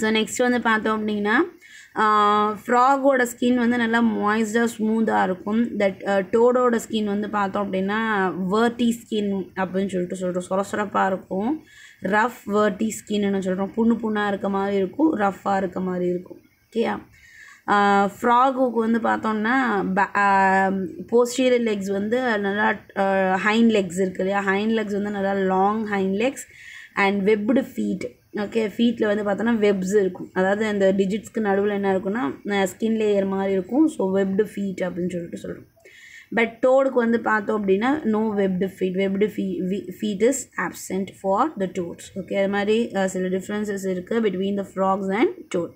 ஸோ நெக்ஸ்ட் வந்து பார்த்தோம் அப்படின்னா ஃப்ராகோட ஸ்கின் வந்து நல்லா மாய்ஸ்டாக ஸ்மூத்தாக இருக்கும் தட் டோடோட ஸ்கின் வந்து பார்த்தோம் அப்படின்னா வேர்ட்டி ஸ்கின் அப்படின்னு சொல்லிட்டு சொல்கிறோம் சொரசொரப்பாக இருக்கும் ரஃப் வேர்ட்டி ஸ்கின்னு சொல்கிறோம் புண்ணு புண்ணாக இருக்க மாதிரி இருக்கும் ரஃப்பாக இருக்க மாதிரி இருக்கும் ஓகேயா ஃப்ராகுக்கு வந்து பார்த்தோம்னா போஸ்டீரியர் லெக்ஸ் வந்து நல்லா ஹைண்ட் லெக்ஸ் இருக்குது இல்லையா ஹைண்ட் லெக்ஸ் வந்து நல்லா long hind legs and webbed feet okay ஃபீட்டில் வந்து பார்த்தோன்னா வெப்ஸ் இருக்கும் அதாவது அந்த டிஜிட்ஸ்க்கு நடுவில் என்ன இருக்குன்னா ஸ்கின் லேயர் மாதிரி இருக்கும் ஸோ வெப்டு ஃபீட் அப்படின்னு சொல்லிட்டு சொல்கிறோம் பட் டோடுக்கு வந்து பார்த்தோம் அப்படின்னா no webbed feet webbed fee feet is absent for the toads okay அது மாதிரி சில டிஃப்ரென்சஸ் இருக்குது between the frogs and toad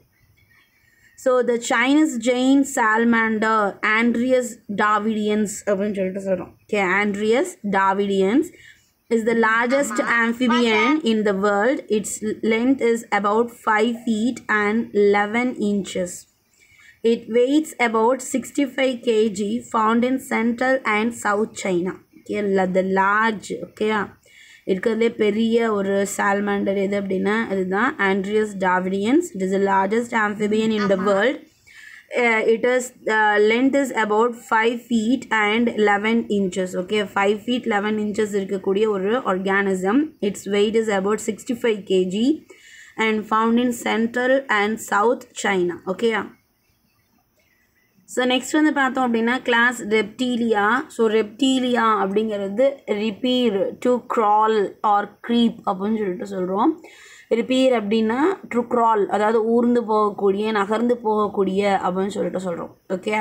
so the Chinese giant salamander Andrias davidianus அப்படின்னு சொல்லிட்டு சொல்கிறோம் okay Andrias davidianus is the largest amphibian in the world. Its length is about 5 feet and 11 inches. It weighs about 65 kg found in central and south China. Okay, the large, okay, இருக்கிறதுலே பெரிய ஒரு சால்மாண்டர் எது அப்படின்னா அதுதான் Andrias davidianus it is the largest amphibian in the world uh, it is uh, length is about 5 feet and 11 inches okay 5 feet 11 inches organism its weight is about 65 kg and found in central and south china okay so next வந்து பார்த்தோம் அப்படின்னா class Reptilia so Reptilia அப்படிங்கிறது refer to crawl or creep அப்படின்னு சொல்லிட்டு சொல்கிறோம் ரிப்பீர் அப்படின்னா ட்ரு crawl அதாவது ஊர்ந்து போகக்கூடிய நகர்ந்து போகக்கூடிய அப்படின்னு சொல்லிட்டு சொல்கிறோம் ஓகே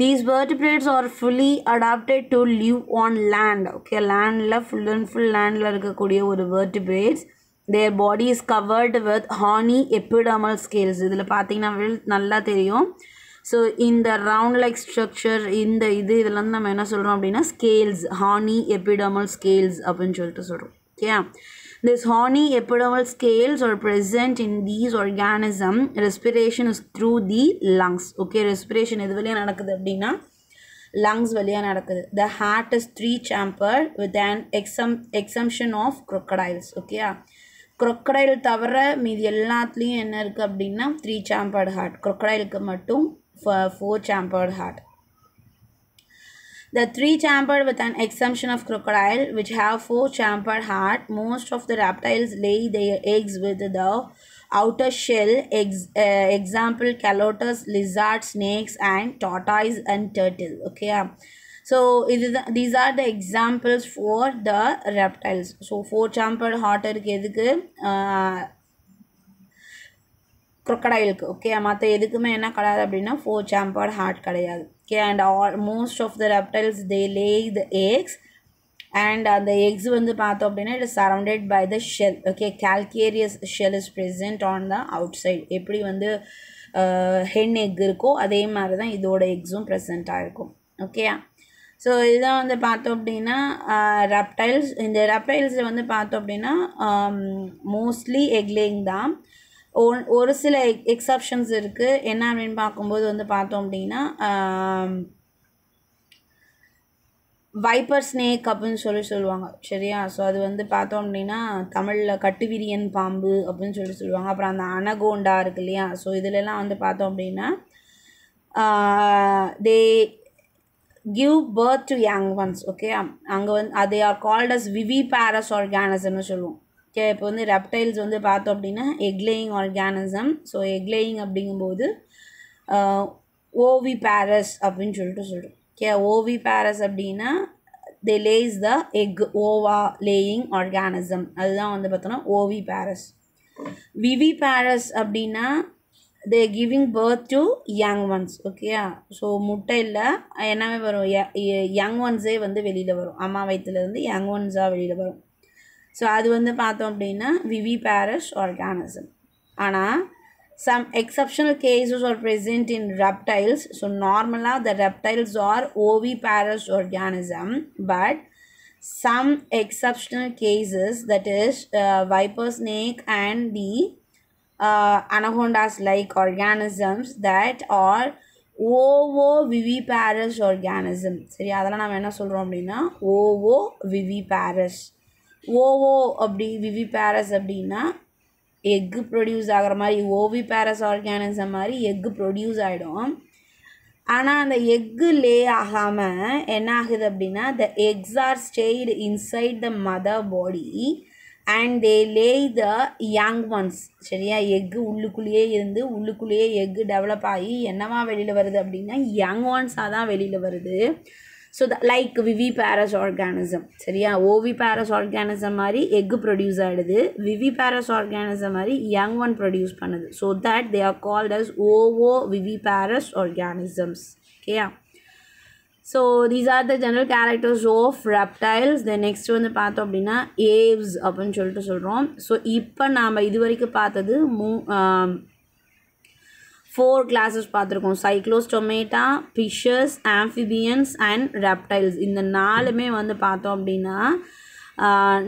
தீஸ் பிரேட்ஸ் are fully adapted to live on land okay லேண்டில் ஃபுல் அண்ட் ஃபுல் லேண்டில் இருக்கக்கூடிய ஒரு பிரேட்ஸ் their body is covered with horny epidermal scales இதில் பார்த்தீங்கன்னா நல்லா தெரியும் ஸோ இந்த ரவுண்ட் லைக் ஸ்ட்ரக்சர் இந்த இது இதில் வந்து நம்ம என்ன சொல்கிறோம் அப்படின்னா ஸ்கேல்ஸ் ஹானி எப்பிடமல் ஸ்கேல்ஸ் அப்படின்னு சொல்லிட்டு சொல்கிறோம் okay This horny epidermal scales are present in these organism. Respiration is through the lungs. Okay, respiration எது வெளியா நடக்குது அப்படின்னா lungs வெளியா நடக்குது. The heart is three chamber with an exemption of crocodiles. Okay, crocodile தவிர மீதி எல்லாத்துலேயும் என்ன இருக்குது அப்படின்னா த்ரீ சாம்பர்டு ஹார்ட் crocodileக்கு மட்டும் four chambered heart The three chambered with an exemption of crocodile which have four chambered heart. Most of the reptiles lay their eggs with the outer shell ex, uh, example calotus, lizard, snakes and tortoise and turtle. Okay. Um. So these are the examples for the reptiles. So four chambered heart uh, crocodile. Okay. மற்ற எதுக்குமே என்ன கிடையாது அப்படின்னா four chambered heart கிடையாது okay and almost of the reptiles they lay the eggs and அந்த eggs வந்து பார்த்தோம் அப்படின்னா it is surrounded by the shell okay calcareous shell is present on the outside எப்படி வந்து Hen uh, egg இருக்கோ அதே மாதிரி தான் இதோட எக்ஸும் ப்ரெசண்ட்டாக இருக்கும் ஓகேயா ஸோ இதான் வந்து பார்த்தோம் அப்படின்னா ரெப்டைல்ஸ் uh, இந்த ரெப்டைல்ஸில் வந்து பார்த்தோம் அப்படின்னா மோஸ்ட்லி um, எக்லேங் தான் ஒரு சில எக்ஸப்ஷன்ஸ் இருக்குது என்ன அப்படின்னு பார்க்கும்போது வந்து பார்த்தோம் அப்படின்னா வைப்பர் ஸ்னேக் அப்படின்னு சொல்லி சொல்லுவாங்க சரியா ஸோ அது வந்து பார்த்தோம் அப்படின்னா தமிழில் கட்டுவிரியன் பாம்பு அப்படின்னு சொல்லி சொல்லுவாங்க அப்புறம் அந்த அனகோண்டா இருக்கு இல்லையா ஸோ இதுலலாம் வந்து பார்த்தோம் அப்படின்னா they give birth to young ones okay அங்கே வந்து அதே are called as viviparous ஆர்கானிசம்னு சொல்லுவோம் இப்போ வந்து ரெப்டைல்ஸ் வந்து பார்த்தோம் அப்படின்னா எக்லேயிங் ஆர்கானிசம் ஸோ எக்லேயிங் அப்படிங்கும்போது ஓவி பேரஸ் அப்படின்னு சொல்லிட்டு சொல்கிறோம் ஓகே ஓவி பேரஸ் அப்படின்னா they lays the egg ova laying organism அதுதான் வந்து பார்த்தோன்னா ஓவி பேரஸ் விவி பேரஸ் அப்படின்னா they giving birth to young ones ஓகேயா ஸோ முட்டையில் என்னவே வரும் யங் ஒன்ஸே வந்து வெளியில் வரும் அம்மா வயிற்றுலேருந்து யங் ஒன்ஸாக வெளியில் வரும் So that is viviparous organism. Anna, some exceptional cases are present in reptiles. So normally the reptiles are oviparous organism. But some exceptional cases that is uh, viper snake and the uh, anacondas like organisms that are ovoviviparous organism. Sorry, that is what we are saying. Ovoviviparous. ஓவோ அப்படி விவி viviparous அப்படின்னா egg produce ஆகிற மாதிரி oviparous organism மாதிரி egg produce ஆகிடும் ஆனால் அந்த egg lay ஆகாமல் என்ன ஆகுது அப்படின்னா the eggs are stayed inside the mother body and they lay the young ones சரியா எக்கு உள்ளுக்குள்ளேயே இருந்து உள்ளுக்குள்ளேயே எக்கு டெவலப் ஆகி என்னவா வெளியில் வருது அப்படின்னா யங் ஒன்ஸாக தான் வெளியில் வருது so the like viviparous organism சரியா ஓவி பேரஸ் ஆர்கானிசம் மாதிரி எக்கு ப்ரொடியூஸ் ஆகிடுது விவி பேரஸ் ஆர்கானிசம் மாதிரி யங் ஒன் ப்ரொடியூஸ் பண்ணுது so that they are called as ovoviviparous organisms ஓகேயா so these are the general characters of reptiles then next வந்து பார்த்தோம் அப்படின்னா Aves அப்படின்னு சொல்லிட்டு சொல்கிறோம் ஸோ இப்போ நாம் இது வரைக்கும் பார்த்தது மூ ஃபோர் கிளாஸஸ் பார்த்துருக்கோம் Cyclostomata fishes amphibians and reptiles இந்த நாலுமே வந்து பார்த்தோம் அப்படின்னா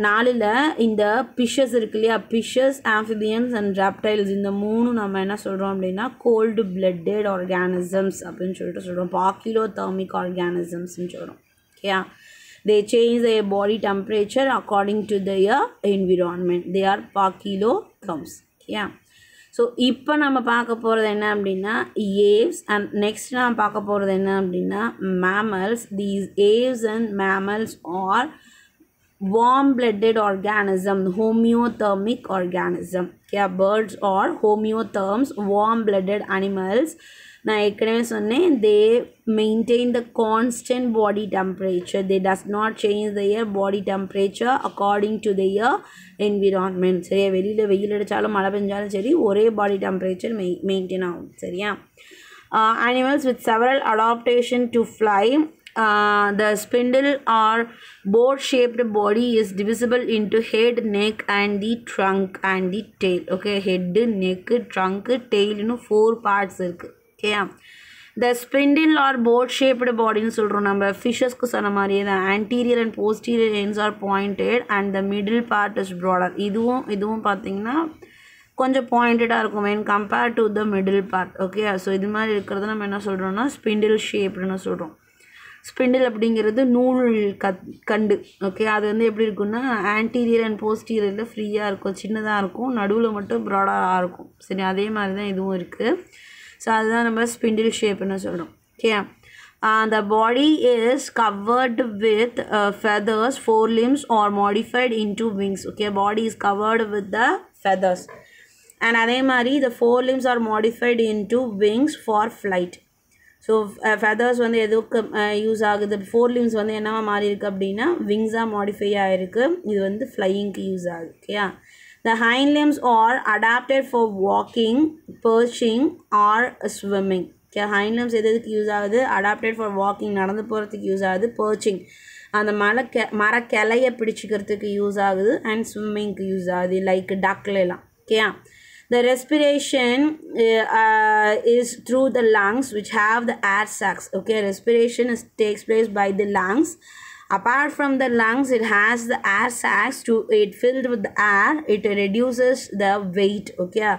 நாலில் இந்த பிஷஸ் இருக்கு இல்லையா பிஷஸ் ஆம்ஃபிபியன்ஸ் அண்ட் ரெப்டைல்ஸ் இந்த மூணு நம்ம என்ன சொல்கிறோம் அப்படின்னா கோல்டு பிளட்டட் ஆர்கானிசம்ஸ் அப்படின்னு சொல்லிட்டு சொல்கிறோம் பாக்கிலோ தர்மிக் ஆர்கானிசம்ஸ்னு சொல்கிறோம் ஓகேயா they change their body temperature according to their environment they are poikilotherms ஓகேயா सो इप्पा நாம பாக்க போறது என்ன அப்படினா เอவ்ஸ் அண்ட் நெக்ஸ்ட் நாம பாக்க போறது என்ன அப்படினா mammals this aves and mammals are warm blooded organism โহোমিওเทอร์মিক অর্গানিজম ಕ್ಯಾ 버ഡ്സ് ஆர் โহোমিওเทอร์મ્સ வார்ம் ব্লাডেড एनिमल्स நான் ஏற்கனவே சொன்னேன் they maintain the constant body temperature they does not change the their body temperature according to the their environment சரியா வெளியில் வெயில் அடித்தாலும் மழை பெஞ்சாலும் சரி ஒரே பாடி டெம்பரேச்சர் மெய் மெயின்டைன் ஆகும் சரியா animals with several adaptation to fly Uh, the spindle or board shaped body is divisible into head neck and the trunk and the tail okay head neck trunk tail you know four parts இருக்கு ஓகேயா இந்த spindle are boat shaped பாடின்னு சொல்கிறோம் நம்ம ஃபிஷஸ்க்கு சொன்ன மாதிரியே தான் anterior and posterior ends are pointed and the middle part is broader இதுவும் இதுவும் பார்த்தீங்கன்னா கொஞ்சம் பாயிண்டடாக இருக்கும் when compare to the middle part okay so இது மாதிரி இருக்கிறத நம்ம என்ன சொல்கிறோம்னா ஸ்பிண்டில் ஷேப்டுன்னு சொல்கிறோம் ஸ்பிண்டில் அப்படிங்கிறது நூல் கத் கண்டு ஓகே அது வந்து எப்படி இருக்குன்னா ஆன்டீரியர் அண்ட் போஸ்டீரியரில் ஃப்ரீயாக இருக்கும் சின்னதாக இருக்கும் நடுவில் மட்டும் ப்ராடாக இருக்கும் சரி அதே மாதிரி தான் இதுவும் இருக்குது ஸோ அதுதான் நம்ம ஸ்பிண்டில் ஷேப்னு சொல்கிறோம் ஓகே அந்த body is covered with feathers fore limbs are modified into wings okay body is covered with the feathers and அதே மாதிரி the fore limbs are modified into wings for flight so feathers வந்து எதுக்கு use uh, ஆகுது fore limbs வந்து என்னவா மாறி இருக்குது அப்படின்னா விங்ஸாக மாடிஃபை ஆகிருக்கு இது வந்து ஃப்ளையிங்க்கு யூஸ் ஆகுது ஓகேயா The hind limbs are adapted for walking, perching or swimming. Okay hind limbs எதுக்கு யூஸ் ஆகுது அடாப்டட் ஃபார் வாக்கிங் நடந்து போகிறதுக்கு யூஸ் ஆகுது பர்ச்சிங் அந்த மலை கெ மர கிளையை பிடிச்சிக்கிறதுக்கு யூஸ் ஆகுது அண்ட் ஸ்விம்மிங்க்கு யூஸ் ஆகுது லைக் டக்லாம் ஓகேயா The respiration uh, is through the lungs which have the air sacs. Okay, respiration is, takes place by the lungs Apart from the lungs, it has the air sacs to it filled with air. It reduces the weight, okay,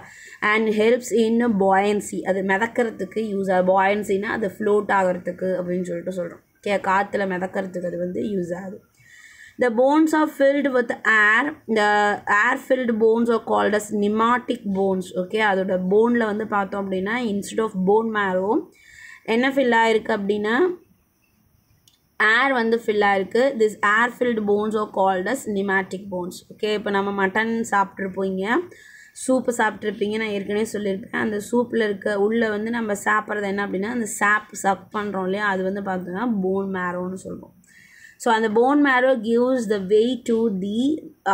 and helps in buoyancy. அது மிதக்கிறதுக்கு use ஆகும் buoyancyனா அது float ஆகிறதுக்கு அப்படின்னு சொல்லிட்டு சொல்கிறோம் okay காற்றுல மிதக்கிறதுக்கு அது வந்து யூஸ் ஆகுது The bones are filled with air. The air-filled bones are called as pneumatic bones. Okay, அதோட போனில் வந்து பார்த்தோம் அப்படின்னா இன்ஸ்டெட் ஆஃப் போன் மேரோ என்ன ஃபில்லாக இருக்குது அப்படின்னா ஏர் வந்து ஃபில்லாக இருக்குது திஸ் ஏர் ஃபில்டு போன்ஸ் ஓ called as pneumatic bones okay இப்போ நம்ம மட்டன் சாப்பிட்ருப்போங்க சூப்பு சாப்பிட்ருப்பீங்க நான் ஏற்கனவே சொல்லியிருப்பேன் அந்த சூப்பில் இருக்க உள்ளே வந்து நம்ம சாப்பிட்றது என்ன அப்படின்னா அந்த சாப் சப் பண்ணுறோம் இல்லையா அது வந்து பார்த்தோன்னா போன் மேரோன்னு சொல்லுவோம் ஸோ அந்த bone marrow gives the weight to the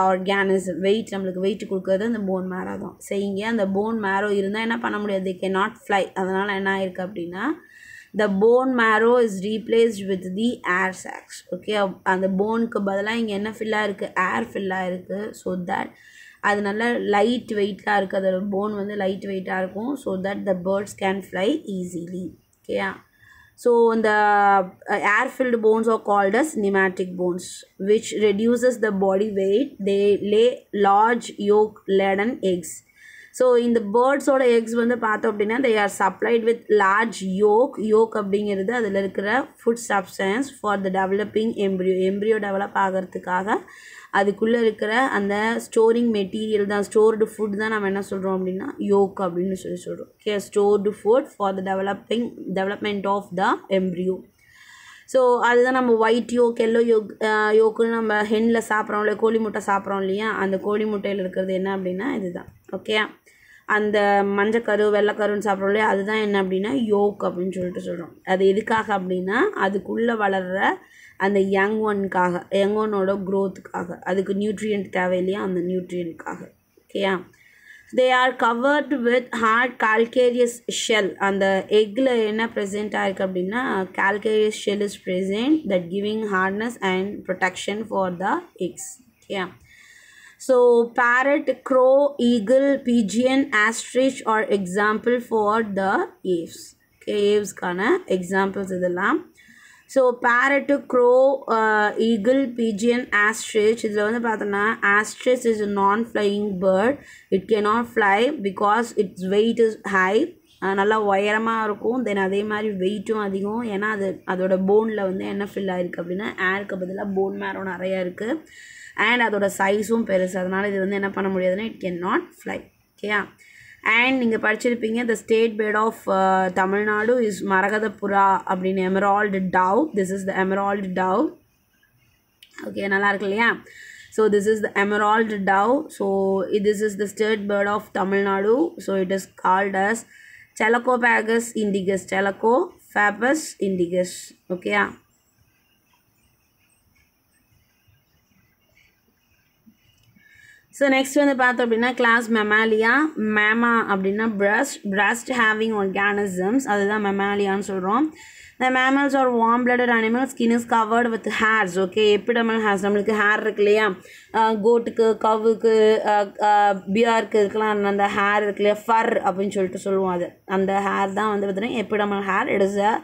organism weight நம்மளுக்கு வெயிட் கொடுக்கறது அந்த போன் மேரோ தான் செய்யுங்க அந்த போன் மேரோ இருந்தால் என்ன பண்ண முடியாது கே நாட் ஃப்ளை அதனால் என்ன ஆயிருக்கு அப்படின்னா the bone marrow is replaced with the air sacs okay and the bone ku badala inga enna fill air fill so that adu nalla light weight la irukku the bone vandu light weight ah irukum so that the birds can fly easily okay yeah. so the air filled bones are called as pneumatic bones which reduces the body weight they lay large yolk laden eggs so இந்த பேர்ட்ஸோட eggs வந்து பார்த்தோம் அப்படின்னா they are supplied with large yolk yolk அப்படிங்கிறது அதில் இருக்கிற food substance for the developing embryo embryo develop ஆகிறதுக்காக அதுக்குள்ளே இருக்கிற அந்த ஸ்டோரிங் மெட்டீரியல் தான் ஸ்டோர்டு ஃபுட் தான் நம்ம என்ன சொல்கிறோம் அப்படின்னா யோக் அப்படின்னு சொல்லி சொல்கிறோம் okay stored food for the developing development of the embryo so அதுதான் நம்ம ஒயிட் யோக் எல்லோ யோக் யோக்குன்னு நம்ம ஹென்னில் சாப்பிட்றோம் இல்லை கோழி முட்டை சாப்பிட்றோம் இல்லையா அந்த கோழி முட்டையில் இருக்கிறது என்ன அப்படின்னா இதுதான் ஓகே அந்த மஞ்சக்கரு வெள்ளைக்கருன்னு சாப்பிட்றோம் இல்லையா அதுதான் என்ன அப்படின்னா யோக் அப்படின்னு சொல்லிட்டு சொல்கிறோம் அது எதுக்காக அப்படின்னா அதுக்குள்ளே வளர்கிற அந்த யங் ஒன்காக யங் ஒன்னோட க்ரோத்துக்காக அதுக்கு நியூட்ரியன்ட் தேவை இல்லையா அந்த நியூட்ரியன்ட்காக ஓகேயா they are covered with hard calcareous shell அந்த எக்கில் என்ன ப்ரெசென்ட் ஆகிருக்கு அப்படின்னா calcareous shell is present that giving hardness and protection for the eggs ஓகேயா so parrot crow eagle pigeon, ostrich are example for the aves ஏவ்ஸ்க்கான examples இதெல்லாம் so parrot crow eagle pigeon ostrich இதில் வந்து பார்த்தோன்னா ostrich is non flying bird it can not fly because it's weight is high நல்லா உயரமாக இருக்கும் தென் அதே மாதிரி வெயிட்டும் அதிகம் ஏன்னா அது அதோடய போனில் வந்து என்ன ஃபில் ஆகிருக்கு அப்படின்னா ஏருக்கு பதிலாக போன் மேரோ நிறையா இருக்குது அண்ட் அதோட சைஸும் பெருசு அதனால் இது வந்து என்ன பண்ண முடியாதுன்னா இட் கேன் நாட் ஃப்ளை ஓகேயா அண்ட் நீங்கள் படிச்சிருப்பீங்க the state bird of Tamil Nadu is மரகதபுரா அப்படின்னு emerald dove this is the emerald dove okay நல்லா இருக்கு இல்லையா so this is the emerald dove so this is the state bird of Tamil Nadu so it is called as பேகஸ் இண்டிகஸ் டெலகோ ஃபேபஸ் இண்டிகஸ் ஓகேயா ஸோ நெக்ஸ்ட் வந்து பார்த்தோம் அப்படின்னா கிளாஸ் மெமாலியா மேமா அப்படின்னா பிரஸ்ட் பிரஸ்ட் ஹேவிங் ஆர்கானிசம்ஸ் அதுதான் மெமாலியான்னு சொல்கிறோம் இந்த mammals are warm blooded animal skin is covered with hairs okay epidermal hairs நம்மளுக்கு ஹேர் இருக்கு இல்லையா கோட்டுக்கு கவுக்கு பியருக்கு இருக்கலாம் அந்த ஹேர் இருக்கு இல்லையா ஃபர் அப்படின்னு சொல்லிட்டு சொல்லுவோம் அது அந்த ஹேர் தான் வந்து பார்த்தீங்கன்னா epidermal hair it is a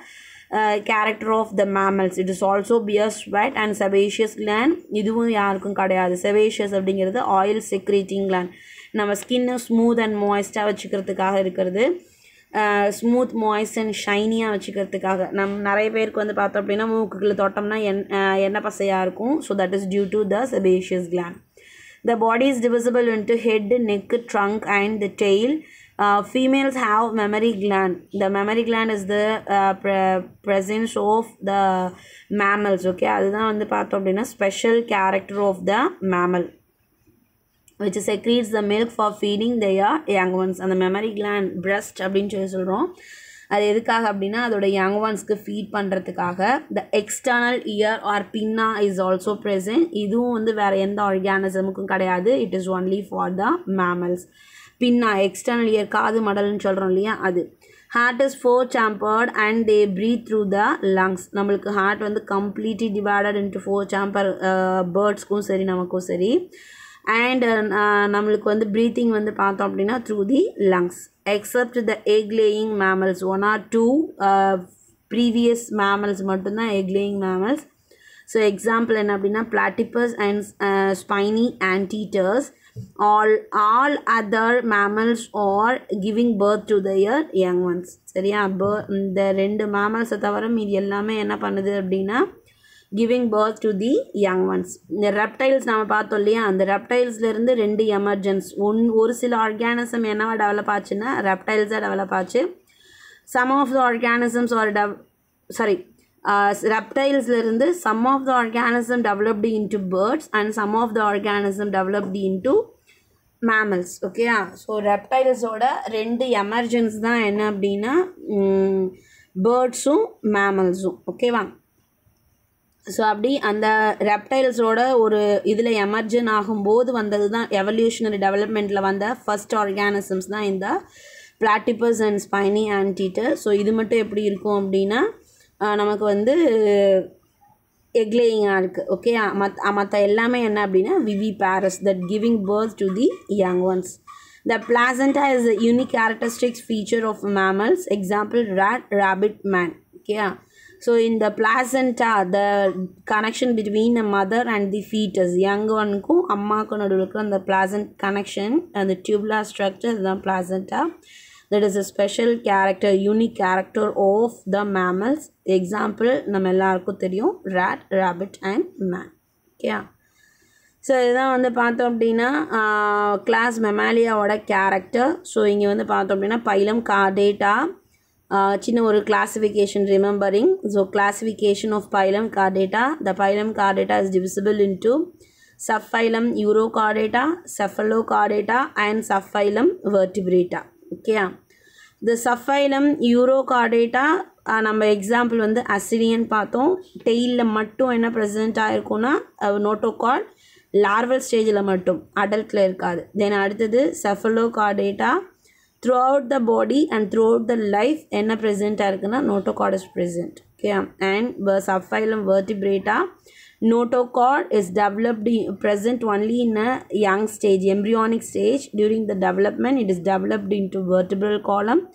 character uh, character of the mammals it is also beer sweat and sebaceous gland இதுவும் யாருக்கும் கிடையாது sebaceous அப்படிங்கிறது oil secreting gland நம்ம ஸ்கின்னு ஸ்மூத் அண்ட் மாய்ஸ்டாக வச்சுக்கிறதுக்காக இருக்கிறது ஸ்மூத் மாய்ஸ் அண்ட் ஷைனியாக வச்சுக்கிறதுக்காக நம் நிறைய பேருக்கு வந்து பார்த்தோம் அப்படின்னா மூக்குக்குள்ள தோட்டம்னா என் uh, எண்ணெய் பசையாக இருக்கும் so that is due to the sebaceous gland the body is divisible into head neck trunk and the tail females uh, females mammary mammary the mammary mammary is the the uh, pre presence of the அதுதான் வந்து பார்த்தோம் அப்படின்னா special character of the mammal which secretes the milk for feeding their young ones அந்த mammary gland breast அப்படின்னு சொல்லி சொல்கிறோம் அது எதுக்காக அப்படின்னா அதோட யங் ஒன்ஸ்க்கு ஃபீட் பண்ணுறதுக்காக the external ear or pinna is also present இதுவும் வந்து வேறு எந்த ஆர்கானிசமுக்கும் கிடையாது it is only for the mammals pinna external ear காது மடல்னு சொல்கிறோம் இல்லையா அது heart is four chambered and they breathe through the lungs நம்மளுக்கு ஹார்ட் வந்து completely divided into four chamber பேர்ட்ஸ்க்கும் சரி நமக்கும் சரி அண்ட் uh, நம்மளுக்கு வந்து ப்ரீத்திங் வந்து பார்த்தோம் அப்படின்னா through the lungs except the egg laying mammals one or two previous mammals மட்டும்தான் egg laying mammals so example என்ன அப்படின்னா platypus and spiny anteaters all other mammals are giving giving to to ear young ones சரியா பே இந்த ரெண்டு மேமல்ஸை தவிர மீது எல்லாமே என்ன பண்ணுது அப்படின்னா giving birth to the young ones இந்த ரெப்டைல்ஸ் நம்ம பார்த்தோம் இல்லையா அந்த ரெப்டைல்ஸ்லேருந்து ரெண்டு எமர்ஜென்ஸ் ஒன் ஒரு சில ஆர்கானிசம் என்னவா டெவலப் ஆச்சுன்னா ரெப்டைல்ஸாக டெவலப் ஆச்சு some of the organisms are dev sorry ரெப்டைல்ஸ்லேருந்து some of the organism developed into birds and some of the organism developed into mammals okay so ரெப்டைல்ஸோட ரெண்டு எமர்ஜென்ஸ் தான் என்ன அப்படின்னா பேர்ட்ஸும் மேமல்ஸும் ஓகேவா ஸோ அப்படி அந்த ரெப்டைல்ஸோட ஒரு இதில் எமர்ஜென்ட் ஆகும்போது வந்தது தான் எவல்யூஷனரி டெவலப்மெண்ட்டில் வந்த ஃபஸ்ட் ஆர்கானிசம்ஸ் தான் இந்த platypus and spiny anteater so இது மட்டும் எப்படி இருக்கும் அப்படின்னா நமக்கு வந்து எக்லேயிங்காக இருக்குது ஓகே மத் மற்ற எல்லாமே என்ன அப்படின்னா viviparous that giving birth to the young ones the placenta is unique characteristics feature of mammals example rat rabbit man ஓகேயா ஸோ இந்த placenta the connection between a mother and the foetus young ஒனுக்கும் அம்மாவுக்கும் நடுவில் இருக்கிற அந்த பிளாசன் connection அந்த tubular structure இதுதான் placenta that is a special character unique character of the mammals example நம்ம எல்லாருக்கும் தெரியும் ரேட் ரேபிட் அண்ட் மேன் ஓகேயா ஸோ இதுதான் வந்து பார்த்தோம் அப்படின்னா கிளாஸ் மெமாலியாவோட கேரக்டர் ஸோ இங்கே வந்து பார்த்தோம் அப்படின்னா பைலம் கா டேட்டா சின்ன ஒரு classification remembering so classification of phylum chordata the phylum chordata is divisible in two subphylum urochordata cephalochordata and subphylum vertebrata ஓகேயா இந்த சஃபைலம் யூரோ கார்டேட்டா நம்ம எக்ஸாம்பிள் வந்து அசிடியன் பார்த்தோம் டெய்லில் மட்டும் என்ன ப்ரெசென்ட் ஆகிருக்குன்னா நோட்டோகால் லார்வல் ஸ்டேஜில் மட்டும் அடல்ட்டில் இருக்காது தென் அடுத்தது cephalochordata throughout the body and throughout the life என்ன ப்ரெசென்ட்டாக இருக்குன்னா notochord is present okay and subphylum vertebrata Notochord is developed present only in a young stage, embryonic stage. During the development, it is developed into vertebral column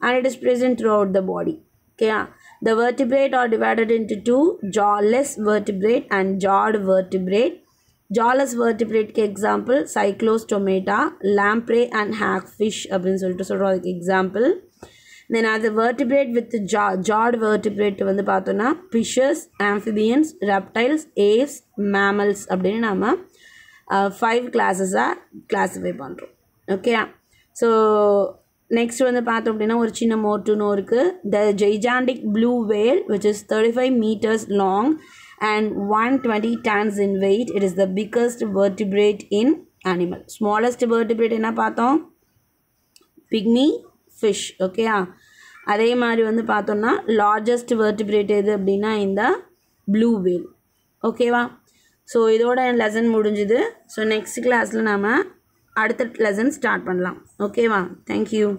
and it is present throughout the body. Okay. The vertebrate are divided into two, jawless vertebrate and jawed vertebrate. Jawless vertebrate example, cyclostomata, lamprey and hagfish அப்படின்னு சொல்லிட்டு example then அது vertebrate with jaw jawed vertebrate வந்து பார்த்தோன்னா fishes amphibians reptiles aves mammals அப்படின்னு நம்ம five கிளாஸஸாக classify பண்ணுறோம் okay so next வந்து பார்த்தோம் அப்படின்னா ஒரு சின்ன மோட்டுன்னு இருக்குது the gigantic blue whale which is thirty five metres long and one twenty tons in weight it is the biggest vertebrate in animal smallest vertebrate என்ன பார்த்தோம் பிக்மி ஃபிஷ் ஓகேயா அதே மாதிரி வந்து பார்த்தோம்னா லார்ஜஸ்ட் வேர்டிபிரேட் எது அப்படின்னா இந்த ப்ளூ வேல் ஓகேவா ஸோ இதோட என் லெசன் முடிஞ்சுது ஸோ நெக்ஸ்ட் கிளாஸில் நாம் அடுத்த லெசன் ஸ்டார்ட் பண்ணலாம் ஓகேவா தேங்க்யூ